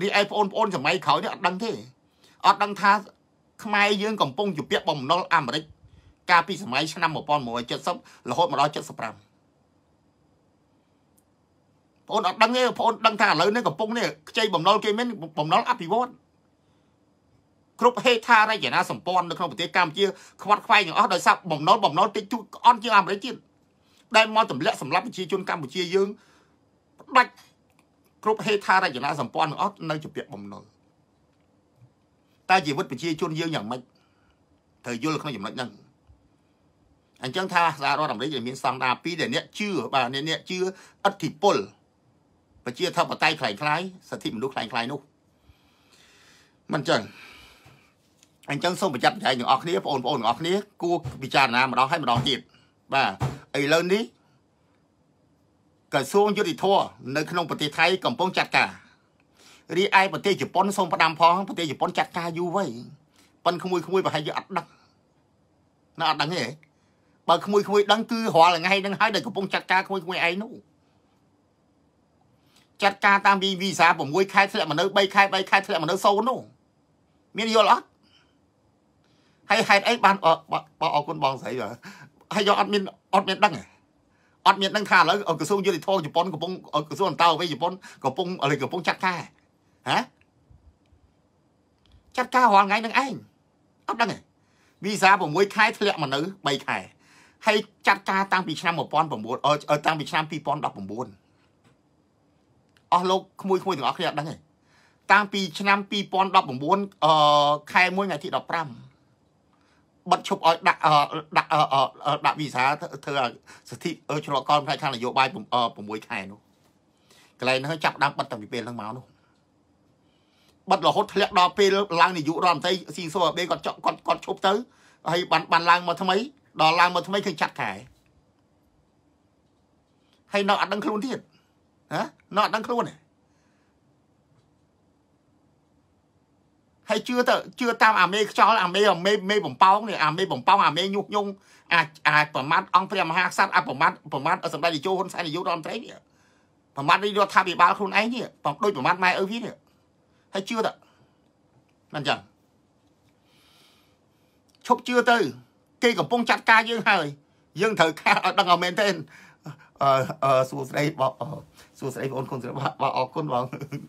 រីឯបងអូនបងអូនសម័យក្រោយនេះអត់ដឹងទេអត់ដឹងថាខ្មែរយើងកំពុងជាពាក់បំណុលអាមេរិក កាលពីសម័យឆ្នាំ1970រហូតមកដល់75បងអត់ដឹងទេបងដឹងថាឥឡូវនេះកំពុងនេះខ្ចីបំណុលគេមែនបំណុលអភិវឌ្ឍគ្រប់ហេដ្ឋារចនាសម្ព័ន្ធនៅក្នុងប្រទេសកម្ពុជាខ្វាត់ខ្វែងទាំងអស់ដោយសារបំណុលបំណុលតិចទូអន់ជាងអាមេរិកទៀតដែលមកទម្លាក់សម្រាប់ប្រជាជនកម្ពុជាយើងផ្ដាច់គ្រប់ហេដ្ឋារចនាសម្ព័ន្ធទាំងអស់នៅជាពាក់បំណុលតែជីវិតប្រជាជនយើងយ៉ាងម៉េចត្រូវយល់ក្នុងចំណុចហ្នឹងអញ្ចឹងថាសហរដ្ឋអាមេរិកមានស្តង់ដារពីរដែលអ្នកជឿបាទអ្នកជឿអធិពលប្រជាធិបតេយ្យខ្លាំងខ្លាយសិទ្ធិមនុស្សខ្លាំងខ្លាយនោះមិនអញ្ចឹងអញ្ចឹងសូមប្រយ័ត្នប្រយែងទាំងអស់គ្នាបងប្អូនទាំងអស់គ្នាគួរពិចារណាម្ដងហើយម្ដងទៀតបាទឥឡូវនេះក្រសួងយុតិធធនៅក្នុងប្រទេសថៃកំពុងចាត់ការរីឯប្រទេសជប៉ុនសូមផ្ដាំផងប្រទេសជប៉ុនចាត់ការយូរហើយប៉ុនក្មួយក្មួយប្រហែលជាអត់ដឹងណាអត់ដឹងទេបើក្មួយក្មួយដឹងគឺរាល់ថ្ងៃហ្នឹងហើយដែលកំពុងចាត់ការក្មួយក្មួយឯងនោះចាត់ការតាមវីសា6ខែធ្លាក់មកនៅ3ខែ3ខែធ្លាក់មកនៅសូន្យនោះមានយល់អត់ហើយហេតុអីបានបើអរគុណបងស្រីបាទហើយយកអត់មានអត់មានដឹងអត់មានដឹងថាឥឡូូវក្រសួងយុតិធម៌ជប៉ុនកំពុងក្រសួងអន្តរប្រទេសជប៉ុនកំពុងឥឡូវកំពុងចាត់ការហ៎ចាប់ការរាល់ថ្ងៃនឹងឯងអត់ដឹងទេវីសា6ខែ ធ្លាក់មកនៅ3ខែហើយចាត់ការតាំងពីឆ្នាំ1900តាំងពីឆ្នាំ2019អស់លោកក្មួយៗទាំងអស់គ្នាអត់ដឹងទេតាំងពីឆ្នាំ2019អឺខែ1ថ្ងៃទី15បិទឈប់ឲ្យដាក់ដាក់ដាក់វីសាធ្វើសិទ្ធិឆ្លងកលផ្នែកខាងនយោបាយ6ខែនោះកន្លែងនោះចាប់ដើមបិទតាំងពីពេលហ្នឹងមកនោះបិទរហូតធ្លាក់ដល់ពេលឡើងនាយករដ្ឋមន្ត្រីស៊ីសូអាបេគាត់ចောက်គាត់គាត់ឈប់ទៅហើយបានបានឡើងមកថ្មីដល់ឡើងមកថ្មីឃើញចាត់ខែហើយនៅអត់ដឹងខ្លួនទៀតណានៅអត់ដឹងខ្លួនទេហើយជឿទៅជឿតាមអាមេខ្យល់អាមេអាមេមេបំប៉ោងនេះអាមេបំប៉ោងអាមេញុះញង់អាចអាចប្រមាថអង្គព្រះមហាក្សត្រអាចប្រមាថប្រមាថសម្ដេចនាយកហ៊ុនសែននាយករដ្ឋមន្ត្រីនេះប្រមាថរដ្ឋាភិបាលខ្លួនឯងនេះដូចប្រមាថម៉ែឪវានេះតែជឿតមិនចឹងឈប់ជឿទៅគេកំពុងចាត់ការយើងហើយយើងត្រូវការឲ្យដឹងឲ្យមែនទេអឺសួស្ដីបងសួស្ដីបងគុណស្រីបងអរគុណបង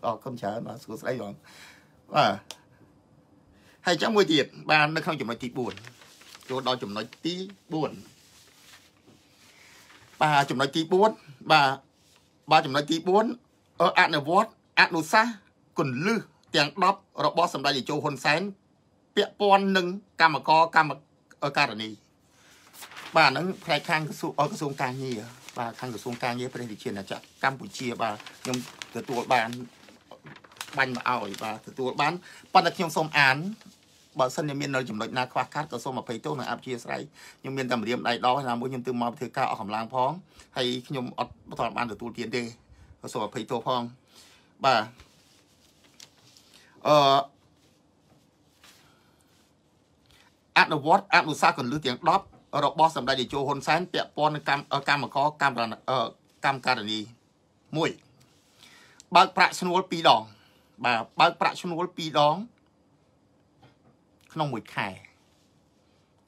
អរគុណច្រើនបងសួស្ដីបងបាទហើយចាំមួយទៀតបាននៅក្នុងចំណុចទី4ចូលដល់ចំណុចទី4បាទចំណុចទី4បាទបាទចំណុចទី4អនុវត្តអនុសាសន៍គន្លឹះទាំង10របស់សម្ដេចតេជោហ៊ុនសែនពាក់ព័ន្ធនឹងកម្មកកម្មការនីបាទហ្នឹងផ្នែកខាងក្រសួងក្រសួងការងារបាទខាងក្រសួងការងារព្រះរាជាណាចក្រកម្ពុជាបាទខ្ញុំទទួលបាន បាញ់មកឲ្យបាទទទួលបានប៉ុន្តែខ្ញុំសូមអានបើសិនជាមាននៅចំណុចណាខ្វះខាតក៏សូមអភ័យទោសនិងអព្យាស្រ័យខ្ញុំមានតែម្រាមដៃដល់ណាមួយខ្ញុំទើបមកធ្វើការអស់កម្លាំងផងហើយខ្ញុំអត់បន្តបានទទួលទានទេក៏សូមអភ័យទោសផងបាទអឺអនុវត្តអនុសាសន៍កលឹះទាំង10របស់សម្ដេចតេជោហ៊ុនសែនពាក់ព័ន្ធនឹងកម្មកម្មកកម្មកម្មការនី1បើកប្រាក់ឈ្នួល2ដង បាទបើកប្រាក់ឈ្នួល2ដងក្នុងមួយខែ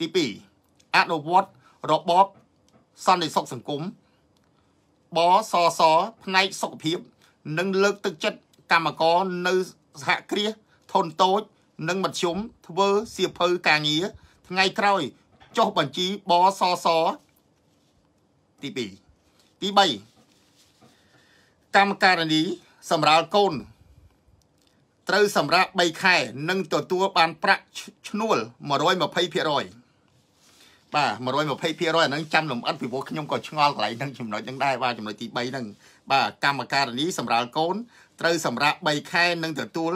ទី2អនុវត្តរបបសន្តិសុខសង្គមបសសផ្នែកសុខភាព និង លើកទឹកចិត្តកម្មករនៅសហគ្រាសធុនតូច និងមធ្យមធ្វើសៀវភៅការងារថ្ងៃក្រោយចុះបញ្ជីបសសទី2ទី3កម្មការនី សម្រាលកូន ត្រូវសម្រាប់3ខែនិងទទួលបានប្រាក់ឈ្នួល120%បាទ120%អាហ្នឹងចាំលំអិតពីព្រោះខ្ញុំក៏ឆ្ងល់កន្លែងហ្នឹងចំណុចហ្នឹងដែរបាទចំណុចទី3ហ្នឹងបាទកម្មការនីសម្រាលកូនត្រូវសម្រាប់3ខែនឹងទទួល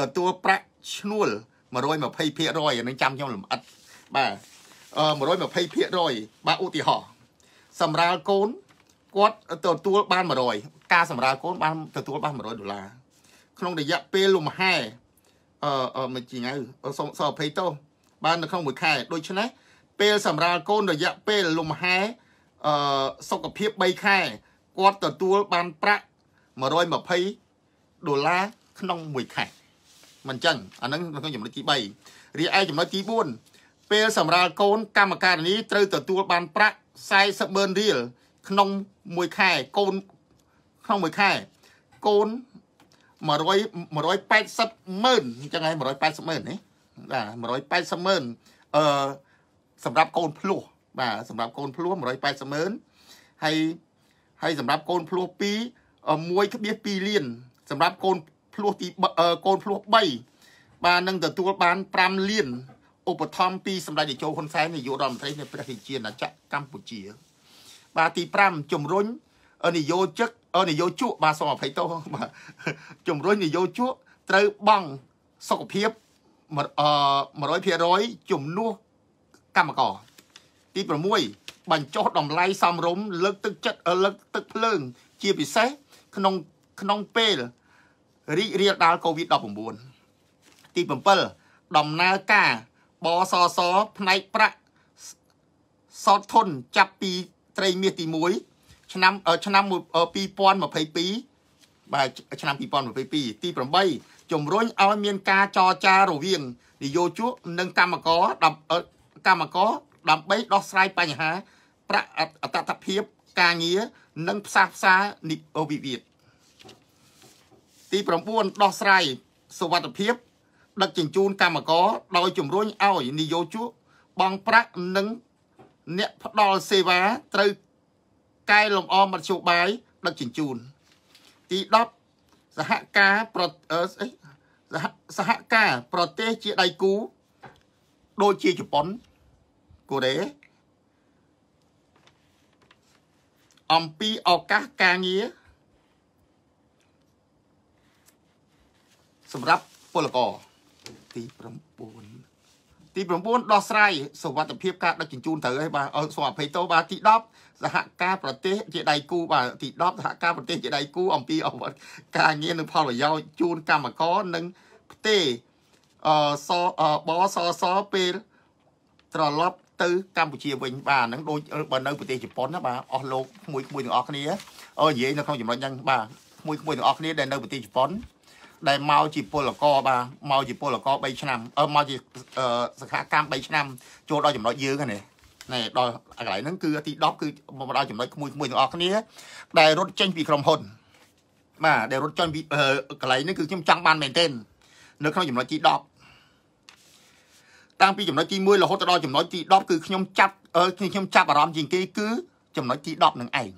ទទួលប្រាក់ឈ្នួល120%អានឹងចាំខ្ញុំលម្អិតបាទ120%បាទឧទាហរណ៍សម្រាលកូនគាត់ទទួលបាន100ការសម្រាលកូន បានទទួល បាន100ដុល្លារក្នុងរយៈពេលលំហែអឺមួយថ្ងៃសូមសអភ័យទោសបាននៅក្នុងមួយខែ ដូច្នេះពេលសម្រាលកូនរយៈពេលលំហែអឺសុខភាព3ខែគាត់ទទួលបានប្រាក់120ដុល្លារក្នុងមួយខែ មិនចឹងអាហ្នឹងក្នុងចំណុចទី3រីឯចំណុចទី4ពេលសម្រាលកូនកម្មការនីត្រូវទទួលបាន ប្រាក់400,000រៀលក្នុងមួយខែកូនក្នុងមួយខែកូន100 180ម៉ឺនអញ្ចឹងហើយ180ម៉ឺននេះបាទ180ម៉ឺនអឺសម្រាប់កូនភ្លោះបាទសម្រាប់កូនភ្លោះ180ម៉ឺនហើយហើយសម្រាប់កូនភ្លោះ2 1.2លានសម្រាប់កូនភ្លោះទីកូនភ្លោះ3បាននឹងទទួលបាន5លានឧបត្ថម្ភពីសម្ដេចតេជោហ៊ុនសែននាយករដ្ឋមន្ត្រីនៃព្រះរាជាណាចក្រកម្ពុជា បាទទី5ជំរុញនយោជកនយោជកបាទសូមអភ័យទោសបាទជំរុញនយោជកត្រូវបង់សុខភាព100%ជំនួសកម្មករទី6បញ្ចុះតម្លៃសំរុំលើកទឹកចិត្តលើកទឹកភ្លើង ជាពិសេសក្នុងក្នុងពេលរីករាលដាល COVID-19 ទី7ដំណើរការបសសផ្នែកប្រាក់សតធនចាប់ពីត្រីមាសទី1ឆ្នាំឆ្នាំ2022បាទឆ្នាំ2022ទី8ជំរុញឲ្យមានការចរចារវាងនយោជកនិងកម្មករកម្មករដើម្បីដោះស្រាយបញ្ហាប្រាក់អតតភាព ការងារនិង ផ្សះផ្សានិពវិវិតទី9ដោះស្រាយសวัสดิភាពដឹកជញ្ជូនកម្មករដោយជំរុញឲ្យនិយោជកបង់ប្រាក់និងអ្នកផ្ដល់សេវាត្រូវកែលម្អមធ្យោបាយដឹកជញ្ជូន ទី10សហការប្រអីសហការប្រទេសជាដៃគូដូចជាជប៉ុនកូរ៉េអំពីឱកាសការងារសម្រាប់ពលករទី9ទី9ដោះស្រាយសវត្ថភាពការដឹកជញ្ជូនត្រូវហើយបាទឲ្យសុអភ័យទោបាទទី10សហការប្រទេសជាដៃគូបាទទី10សហការប្រទេសជាដៃគូអំពីអវត្តការងារនិងផលប្រយោជន៍ជូនកម្មករនិងផ្ទេអសបសសពេលត្រឡប់ទៅកម្ពុជាវិញបាទហ្នឹងដូចបើនៅប្រទេសជប៉ុនណាបាទអស់លោកមួយមួយទាំងអស់គ្នាអើនិយាយនៅក្នុងចំណុចហ្នឹងបាទមួយមួយទាំងអស់គ្នាដែលនៅប្រទេសជប៉ុនដែលមកជាពលករបាទមកជាពលករ3ឆ្នាំអឺមកជាសខាកម្ម3ឆ្នាំ ចូលដល់ចំណុចយើងហ្នឹងនេះដល់កន្លែងហ្នឹងគឺទី10គឺមកដល់ចំណុចក្មួយក្មួយទាំងអស់គ្នាដែលរត់ចេញពីក្រុមហ៊ុនបាទដែលរត់ចេញពីកន្លែងនេះគឺខ្ញុំចង់បានមែនទែននៅក្នុងចំណុចទី10តាំងពីចំណុចទី1រហូតដល់ចំណុចទី10គឺខ្ញុំចាប់ខ្ញុំចាប់អារម្មណ៍ជាងគេគឺ ចំណុចទី10នឹងឯង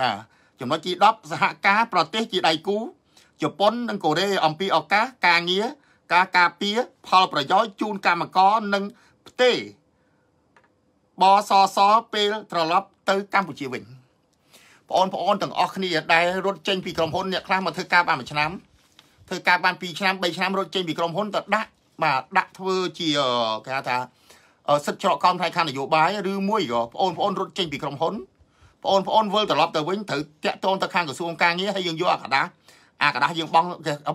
បាទចំណុចទី10សហការប្រទេសជាដៃគូជប៉ុននិងកូរ៉េអំពីឱកាសការងារការការពារផលប្រយោជន៍ជូនកម្មករនិង ផ្ទេរបសសពេលត្រឡប់ទៅកម្ពុជាវិញបងប្អូនទាំងអស់គ្នាដែលរត់ចេញពីក្រុមហ៊ុនអ្នកខ្លះមកធ្វើការបានមួយឆ្នាំធ្វើការបាន2ឆ្នាំ3ឆ្នាំរត់ចេញពីក្រុមហ៊ុនទៅដាក់បាទដាក់ធ្វើជាគេហៅថាសិទ្ធិច្រកកោនផ្នែកខាងនយោបាយឬមួយក៏បងប្អូនរត់ចេញពីក្រុមហ៊ុនបងប្អូនវិលត្រឡប់ទៅវិញត្រូវតាក់ទងទៅខាងក្រសួងការងារហើយយើងយកអាកាដាអាกระดาษយើងបង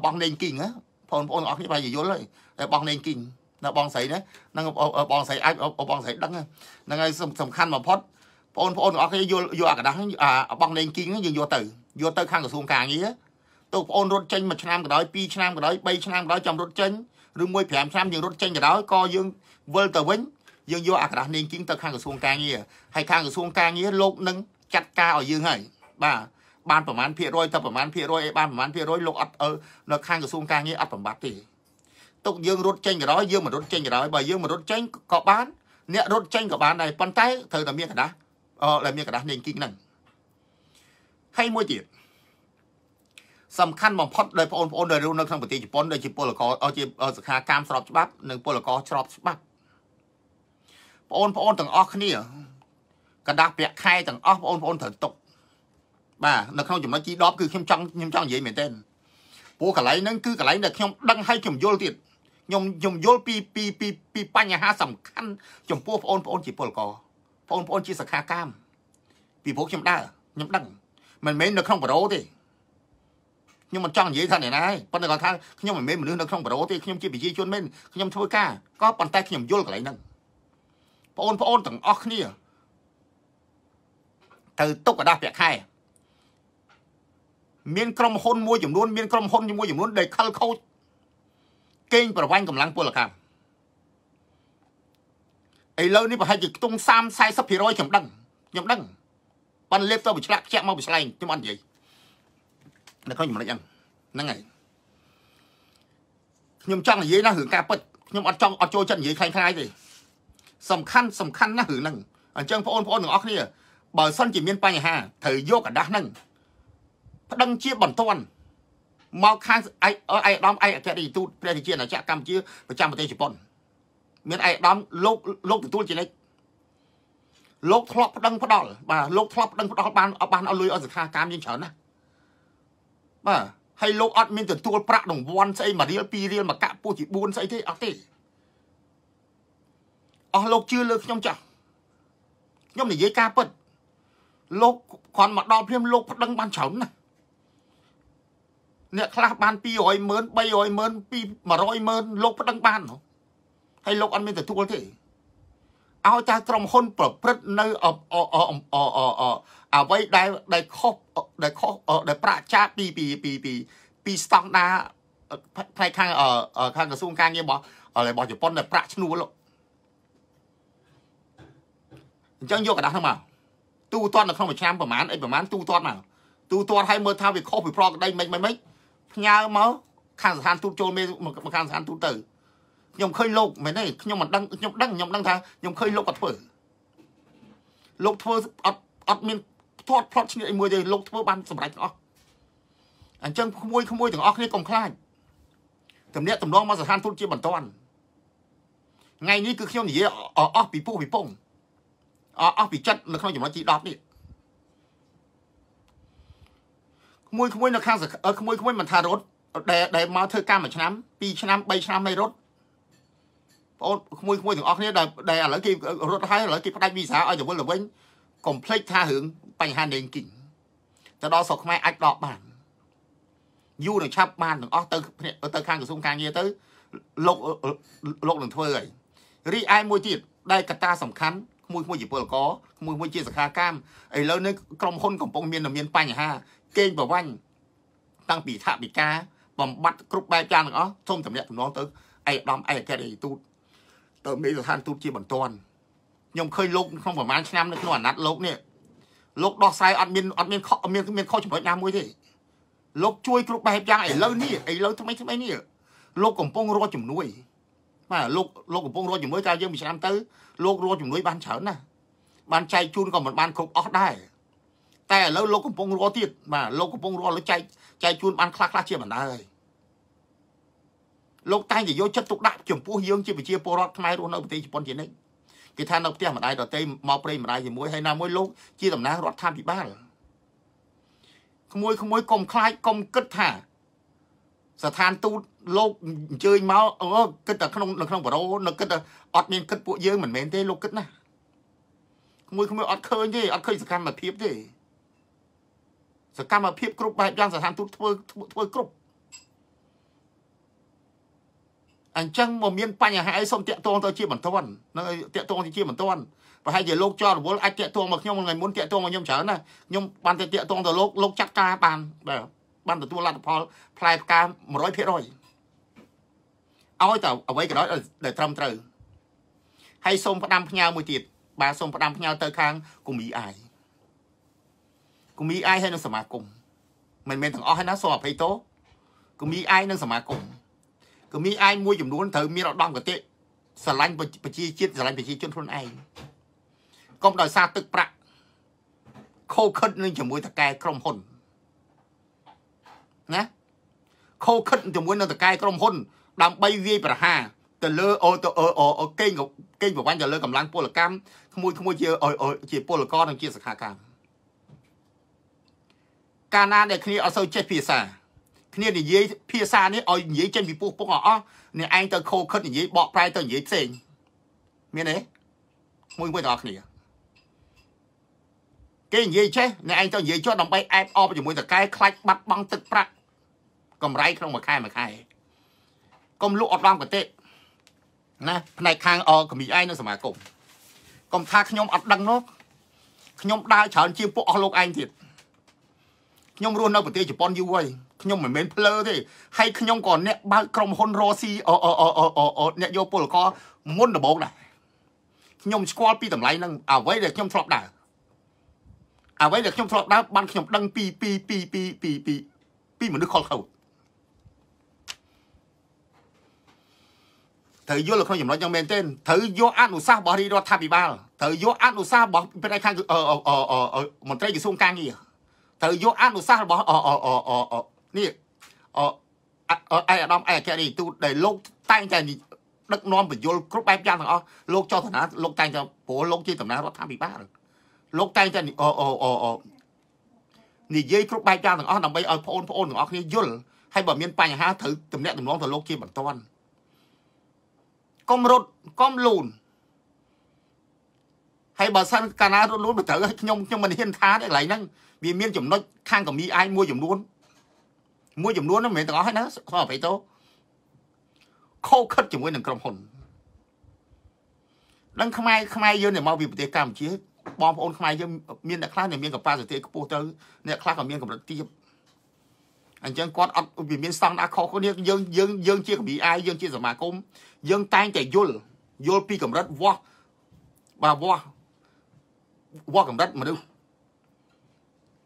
បងលេងគីងណាបងប្អូនទាំងអស់គ្នាប្រហែលយល់ហើយតែបងលេងគីងណាបងស្រីណាហ្នឹងបងស្រីអាចបងស្រីដឹងហ្នឹងហើយសំខាន់បំផុតបងប្អូនទាំងអស់គ្នាយល់យកអាกระดาษអាបងលេងគីងយើងយកទៅយកទៅខាងក្រសួងការងារទៅបងប្អូនរត់ចេញមួយឆ្នាំក៏ដោយ2ឆ្នាំក៏ដោយ3ឆ្នាំក៏ដោយចាំរត់ចេញឬមួយ5ឆ្នាំយើងរត់ចេញក៏ដោយក៏យើងវិលទៅវិញយើងយកអាกระดาษលេងគីងទៅខាងក្រសួងការងារហើយខាងក្រសួងការងារលោកនឹងចាត់ការឲ្យយើងហើយបាទបានប្រមាណភាគរយទៅប្រមាណភាគរយឯបានប្រមាណភាគរយលោកអត់នៅខាងក្រសួងការងារអត់បំបត្តិទេទុកយើងរត់ចេញក៏ដោយយើងមិនរត់ចេញក៏ដោយបើយើងមិនរត់ចេញក៏បានអ្នករត់ចេញក៏បានដែរប៉ុន្តែត្រូវតែមានកដាស់អឺដែលមានកដាស់លេងគីងហ្នឹងហើយមួយទៀតសំខាន់បំផុតដោយបងប្អូនដែលរស់នៅក្នុងប្រទេសជប៉ុនដែលជាពលករជាសខាកម្មស្របច្បាប់និងពលករស្របច្បាប់បងប្អូនទាំងអស់គ្នាកដាស់ប្រាក់ខែទាំងអស់បងប្អូនត្រូវຕົកបាទនៅក្នុងចំណុចទី10គឺខ្ញុំចង់ខ្ញុំចង់និយាយមែនទែនព្រោះកន្លែងហ្នឹងគឺកន្លែងដែលខ្ញុំដឹងហើយខ្ញុំយល់ទៀតខ្ញុំខ្ញុំយល់ពីពីពីពីបញ្ហាសំខាន់ចំពោះបងប្អូនជាពលករបងប្អូន ជាសខាកាមពីព្រោះខ្ញុំដើរខ្ញុំដឹងមិនមែននៅក្នុងប្រូទេខ្ញុំមិនចង់និយាយថាអ្នកណាទេប៉ុន្តែគាត់ថាខ្ញុំមិនមែនមនុស្សនៅក្នុងប្រូទេខ្ញុំជាប្រជាជនមែនខ្ញុំធ្វើការក៏ប៉ុន្តែខ្ញុំយល់កន្លែងហ្នឹងបងប្អូនទាំងអស់គ្នាទៅទុកกระดาษពាក់ខែមានក្រុមហ៊ុនមួយចំនួនមានក្រុមហ៊ុនមួយចំនួនដែលខលខូចកេងប្រវាញ់កម្លាំងពលកម្មឥឡូវនេះប្រហែលជាខ្ទង់30 40%ខ្ញុំដឹងខ្ញុំដឹងប៉ិនលេបទៅប្រឆ្លាក់ខ្ជាក់មកប្រឆ្លែងខ្ញុំអត់និយាយនៅក្នុងចំណុចហ្នឹងហ្នឹងហើយខ្ញុំចង់និយាយណារឿងការពិតខ្ញុំអត់ចង់អត់ចូលចិត្តនិយាយខ្លាំងខ្លាយទេសំខាន់សំខាន់ណាស់រឿងហ្នឹងអញ្ចឹងបងប្អូនបងប្អូនទាំងអស់គ្នាបើសិនជាមានបញ្ហាត្រូវយកกระดาษហ្នឹងប្តឹងជាបន្ទាន់មកខាងឯកឯកឧត្តមឯកអគ្គរដ្ឋទូតព្រះរាជាណាចក្រកម្ពុជាប្រចាំប្រទេសជប៉ុនមានឯកឧត្តមលោកលោកទទួលជានិច្ចលោកធ្លាប់ប្តឹងផ្ដាល់បាទលោកធ្លាប់ប្តឹងផ្ដាល់បានបានអស់លុយអស់សិក្ខាកម្មយើងច្រើនណាស់បាទហើយលោកអត់មានទទួលប្រាក់រង្វាន់ស្អីមួយរៀលពីររៀលមកកាក់ពោះជា4ស្អីទេអត់ទេអស់លោកជឿលើខ្ញុំចាស់ខ្ញុំនិយាយការពិតលោកគ្រាន់មកដល់ព្រាមលោកប្តឹងបានច្រើនណាស់អ្នកខ្លះបាន200ម៉ឺន300ម៉ឺន200ម៉ឺនលោកប្តឹងបានហើយលោកអត់មានទទួលទេឲ្យតែក្រុមហ៊ុនប្រព្រឹត្តនៅអ្វីដែលដែលខុសដែលខុសដែលប្រជាពីពីពីពីពីស្តង់ដារផ្នែកខាងខាងក្រសួងការងាររបស់របស់ជប៉ុនដែលប្រាក់ឈ្នួលអញ្ចឹងយកกระดาษហ្នឹងមកទូទាត់នៅក្នុងមួយឆ្នាំប្រហែលអីប្រហែលទូទាត់មកទូទាត់ឲ្យមើលថាវាខុសពីប្រកដីមិនមិនមិនផ្ញើមកខាងស្ថានទូតចូលមេមកខាងស្ថានទូតទៅខ្ញុំឃើញលោកមែនទេខ្ញុំមិនដឹងខ្ញុំដឹងខ្ញុំដឹងថាខ្ញុំឃើញលោកគាត់ធ្វើលោកធ្វើអត់អត់មានធាត់ផ្លត់ឈ្នះអីមួយទេលោកធ្វើបានសម្រេចទាំងអស់អញ្ចឹងក្មួយក្មួយទាំងអស់គ្នាកុំខ្លាចតំណាក់តំណងមកស្ថានទូតជាបន្តថ្ងៃនេះគឺខ្ញុំនិយាយអស់ពីពោះពីពងអស់ពីចិត្តនៅក្នុងចំណុចទី10នេះក្មួយក្មួយនៅខាងក្មួយក្មួយមិនថារត់ដែលដែលមកធ្វើកម្មមួយឆ្នាំ2ឆ្នាំ3ឆ្នាំមិនរត់បងក្មួយក្មួយទាំងអស់គ្នាដែលដែលឥឡូវគេរត់ហើយឥឡូវគេផ្ដាច់វីសាឲ្យទៅវិញទៅវិញកុំភ្លេចថារឿងបញ្ហា ranking ទៅដល់ស្រុកខ្មែរអាចដកបានយូរនឹងឆាប់បានទាំងអស់ទៅទៅខាងក្រសួងការងារទៅលោកលោកនឹងធ្វើហើយរីឯមួយទៀតដែលកត្តាសំខាន់មួយមួយជាពលករមួយមួយជាសខាកម្មឥឡូវនេះក្រុមហ៊ុនកំពុងមានមានបញ្ហាគេងប្រវាញ់តាំងពីថាបិការបំបត្តិគ្រប់បែបយ៉ាងទាំងអស់សូមតំណាក់តំណងទៅឯកឧត្តមឯកអគ្គរដ្ឋទូត ទៅមេស្ថានទូតជាបន្ទាន់ខ្ញុំឃើញលោកក្នុងប្រហែលឆ្នាំនៅក្នុងអាណត្តិលោកនេះលោកដោះស្រាយអត់មានអត់មានខុសមានមានខុសចំណុចណាមួយទេលោកជួយគ្រប់បែបយ៉ាងឥឡូវនេះឥឡូវថ្មីថ្មីនេះលោកកំពុងរកជំនួយបាទលោកលោកកំពុងរកជំនួយតែយើងមួយឆ្នាំទៅលោករកជំនួយបានច្រើនណាស់បានចែកជូនក៏មិនបានគ្រប់អស់ដែរតែឥឡូវលោកកំពុងរកទៀតបាទលោកកំពុងរកលោកចែកចែកជូនបានខ្លះខ្លះជាបណ្ដាហើយលោកតែងតែយកចិត្តទុកដាក់ចំពោះយើងជាប្រជាពលរដ្ឋខ្មែររស់នៅប្រទេសជប៉ុនជានិច្ចគេថានៅផ្ទះម្ដាយដតេមកព្រៃម្ដាយជាមួយហើយណាមួយលោកជាតំណាងរដ្ឋាភិបាលក្មួយក្មួយកុំខ្លាចកុំគិតថាស្ថានទូតលោកអញ្ជើញមកអឺគិតតែក្នុងនៅក្នុងបរោនៅគិតតែអត់មានគិតពួកយើងមិនមែនទេលោកគិតណាក្មួយក្មួយអត់ឃើញទេអត់ឃើញសកម្មភាពទេសកម្មភាពគ្រប់បែបយ៉ាងស្ថានទូតធ្វើធ្វើគ្រប់អញ្ចឹងមកមានបញ្ហាអីសូមតាក់ទងទៅជាបន្ទាន់នឹងតាក់ទងទៅជាបន្ទាន់ប្រហែលជាលោកចរវល់អាចតាក់ទងមកខ្ញុំថ្ងៃមុនតាក់ទងមកខ្ញុំច្រើនណាស់ខ្ញុំបានតែតាក់ទងទៅលោកលោកចាត់ការបានបាទបានទទួលលទ្ធផលផ្លែផ្កា100%ឲ្យតែអ្វីក៏ដោយដែលត្រឹមត្រូវហើយសូមផ្ដាំផ្ញើមួយទៀតបាទសូមផ្ដាំផ្ញើទៅខាងគូមីអាយគមីអាយហើយនឹងសមាគមមិនមែនទាំងអស់ហើយណាសូមអភ័យទោសគមីអាយនិងសមាគមគមីអាយមួយចំនួនត្រូវមានឧត្តមគតិស្រឡាញ់ប្រជាជាតិស្រឡាញ់ប្រជាជនខ្លួនឯងកុំដោយសារទឹកប្រាក់ខូខិតនឹងជាមួយតកែក្រុមហ៊ុនណាខូខិតជាមួយនឹងតកែក្រុមហ៊ុន ដើម្បីវាយប្រហារទៅលើអូទៅអូកេងកេងប្រវាញ់ទៅលើកម្លាំងពលកម្មក្មួយក្មួយជាជាពលករនិងជាសខាកម្មកាលណាដែលគ្នាអត់សូវចេះភាសាគ្នានិយាយភាសានេះឲ្យនិយាយចេញពីពោះពុកអស់អ្នកឯងទៅខោខិតនិយាយបកប្រែទៅនិយាយផ្សេងមានទេមួយមួយទាំងអស់គ្នាគេនិយាយចេះអ្នកឯងទៅនិយាយចុះដើម្បីអែបអបជាមួយតកែខ្លាច់បាត់បង់ទឹកប្រាក់កម្រៃក្នុងមួយខែមួយខែកុំលក់អត់បានប្រតិណាផ្នែកខាងអកម្រិតឯងនៅសមាគមកុំថាខ្ញុំអត់ដឹងនោះខ្ញុំដើរច្រើនជាងពួកអស់លោកឯងទៀតខ្ញុំរស់នៅប្រទេសជប៉ុនយូរហើយខ្ញុំមិនមែនភ្លើទេហើយខ្ញុំក៏អ្នកបើកក្រុមហ៊ុនរ៉ូស៊ីអូអូអូអូអូអ្នកយកពលករមុនដំបូងដែរខ្ញុំស្គាល់ពីតម្លៃហ្នឹងអ្វីដែលខ្ញុំធ្លាប់ដើរអ្វីដែលខ្ញុំធ្លាប់ដើរបានខ្ញុំដឹងពីពីពីពីពីពីពីមនុស្សខលខោត្រូវយល់ក្នុងចំណុចយ៉ាងមែនទេត្រូវយក អនុសាសន៍របស់រដ្ឋាភិបាលត្រូវយកអនុសាសន៍របស់ផ្នែកខាងមន្ត្រីក្រសួងកាងារត្រូវយកអនុសាសន៍របស់អអអអនេះអអាយអាដាមអាយអគ្គនាយទូតដែលលោកតែងតែដឹកនាំបញ្យលគ្រប់បែបយ៉ាងទាំងអស់លោកចោះឋានៈលោកតែងតែព្រោះលោកជាតំណាងរដ្ឋាភិបាលលោកតែងតែអអអនិយាយគ្រប់បែបយ៉ាងទាំងអស់ដើម្បីឲ្យបងប្អូនទាំងអស់គ្នាយល់ហើយបើមានបញ្ហាត្រូវទំនាក់ទំនងទៅលោកជាបន្ទាន់កុំរត់កុំលូនហើយបើសិនកាលណារត់លូនមិនត្រូវឲ្យខ្ញុំខ្ញុំមិនហ៊ានថាទេកន្លែងហ្នឹងវាមានចំណុចខាងកម្មីឯងមួយចំនួនមួយចំនួនហ្នឹងមិនមែនទាំងអស់ហើយណាខោអបិតោខោខិតជាមួយនឹងក្រុមហ៊ុននឹងខ្មែរខ្មែរយើងដែលមកពីប្រទេសកម្ពុជាបងប្អូនខ្មែរយើងមានអ្នកខ្លះមានកាប៉ាសិទ្ធិខ្ពស់ទៅអ្នកខ្លះក៏មានកម្រិតទាបអញ្ចឹងគាត់អត់វាមានស្តង់ដារខុសគ្នាយើងយើងយើងជាកម្រិតអាយយើង ជាសមាគមយើងតែងតែយល់យល់ពីកម្រិតវាស់បាទវាស់វាស់កម្រិតមនុស្ស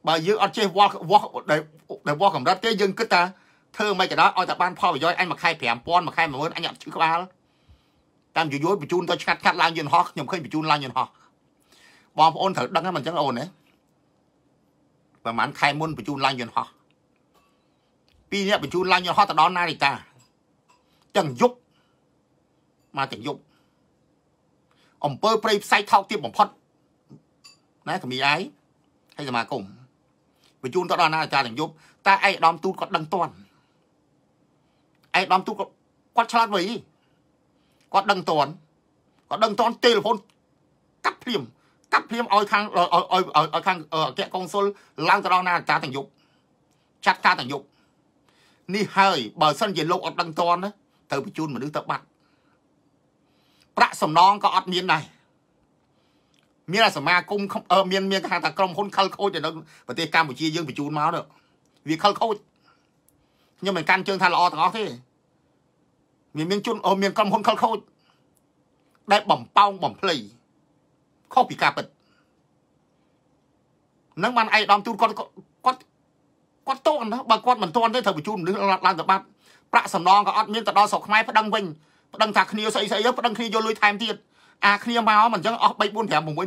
បើយើងអត់ចេះវាស់វាស់ដែលដែលវាស់កម្រិតទេយើងគិតថាធ្វើមិនក៏ដោយឲ្យតែបានផលប្រយោជន៍អញមួយខែ5000មួយខែ10000អញអត់ឈឺក្បាលតាមយយល់បញ្ជូនទៅឆ្កាត់ខាត់ឡើងយន្តហោះខ្ញុំឃើញបញ្ជូនឡើងយន្តហោះបងប្អូនត្រូវដឹងហ្នឹងមិនអញ្ចឹងអូនណាប្រហែលខែមុនបញ្ជូនឡើងយន្តហោះពីរនាក់បញ្ជូនឡើងយន្តហោះទៅដល់ណារីតាទាំងយប់មកទាំងយប់អំពើព្រៃផ្សៃថោកទៀតបំផុតណាកម្ពុជាឯងហើយសមាគមបញ្ជូនទៅដល់អាចារ្យទាំងយប់តែឯកឧត្តមទូតគាត់ដឹងតាន់ឯកឧត្តមទូតគាត់ឆ្លាតវៃគាត់ដឹងតាន់គាត់ដឹងតាន់ទូរស័ព្ទកាត់ភ្លាមកាត់ភ្លាមឲ្យខាងឲ្យឲ្យខាងអគ្គកុងស៊ុលឡើងទៅដល់អាចារ្យទាំងយប់ចាត់ការទាំងយប់នេះហើយបើសិនជាលោកអត់ដឹងតាន់ទៅបញ្ជូនមនុស្សទៅបាត់ប្រាក់សំណងក៏អត់មានដែរមានអាសមាគមមានមានគេហៅថាក្រុមហ៊ុនខលខូចនៅប្រទេសកម្ពុជាយើងបញ្ជូនមកនោះវាខលខូចខ្ញុំមិនកាន់ជើងថាល្អទាំងអស់ទេមានមានជនអូមានក្រុមហ៊ុនខលខូចដែលបំប៉ោងបំភ្លៃខុសពីការពិតនឹងបានឯកឧត្តមទូតគាត់គាត់គាត់តូនបើគាត់មិនតន់ទេត្រូវបញ្ជូនមនុស្សឡើងទៅបាត់ប្រាក់សំណងក៏អត់មានទៅដល់ស្រុកខ្មែរប្តឹងវិញប្តឹងថាគ្នាស្អីស្អីប្តឹងគ្នាយកលុយថែមទៀតអាគ្នាមកមិនអញ្ចឹងអស់3 4 5 6 7000គ្នាមកមកមិ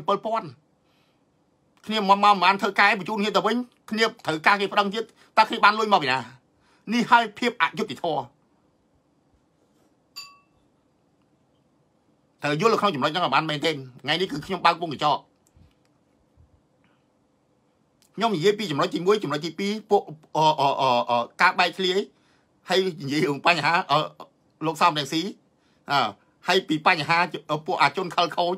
នបានធ្វើកែបញ្ជូនគ្នាទៅវិញគ្នាត្រូវការគេប្រឹងទៀតតើគ្នាបានលុយមកពីណានេះហើយភាពអយុត្តិធម៌ត្រូវយល់ក្នុងចំណុចហ្នឹងឲ្យបានមែនទេថ្ងៃនេះគឺខ្ញុំបើកពងកញ្ចក់ខ្ញុំនិយាយពីចំណុចទី1ចំណុចទី2ពួកការបែកធ្លាយហើយនិយាយរឿងបញ្ហាលោកសំរងស៊ីអើហើយពីបញ្ហាពួកអាជនខលខូច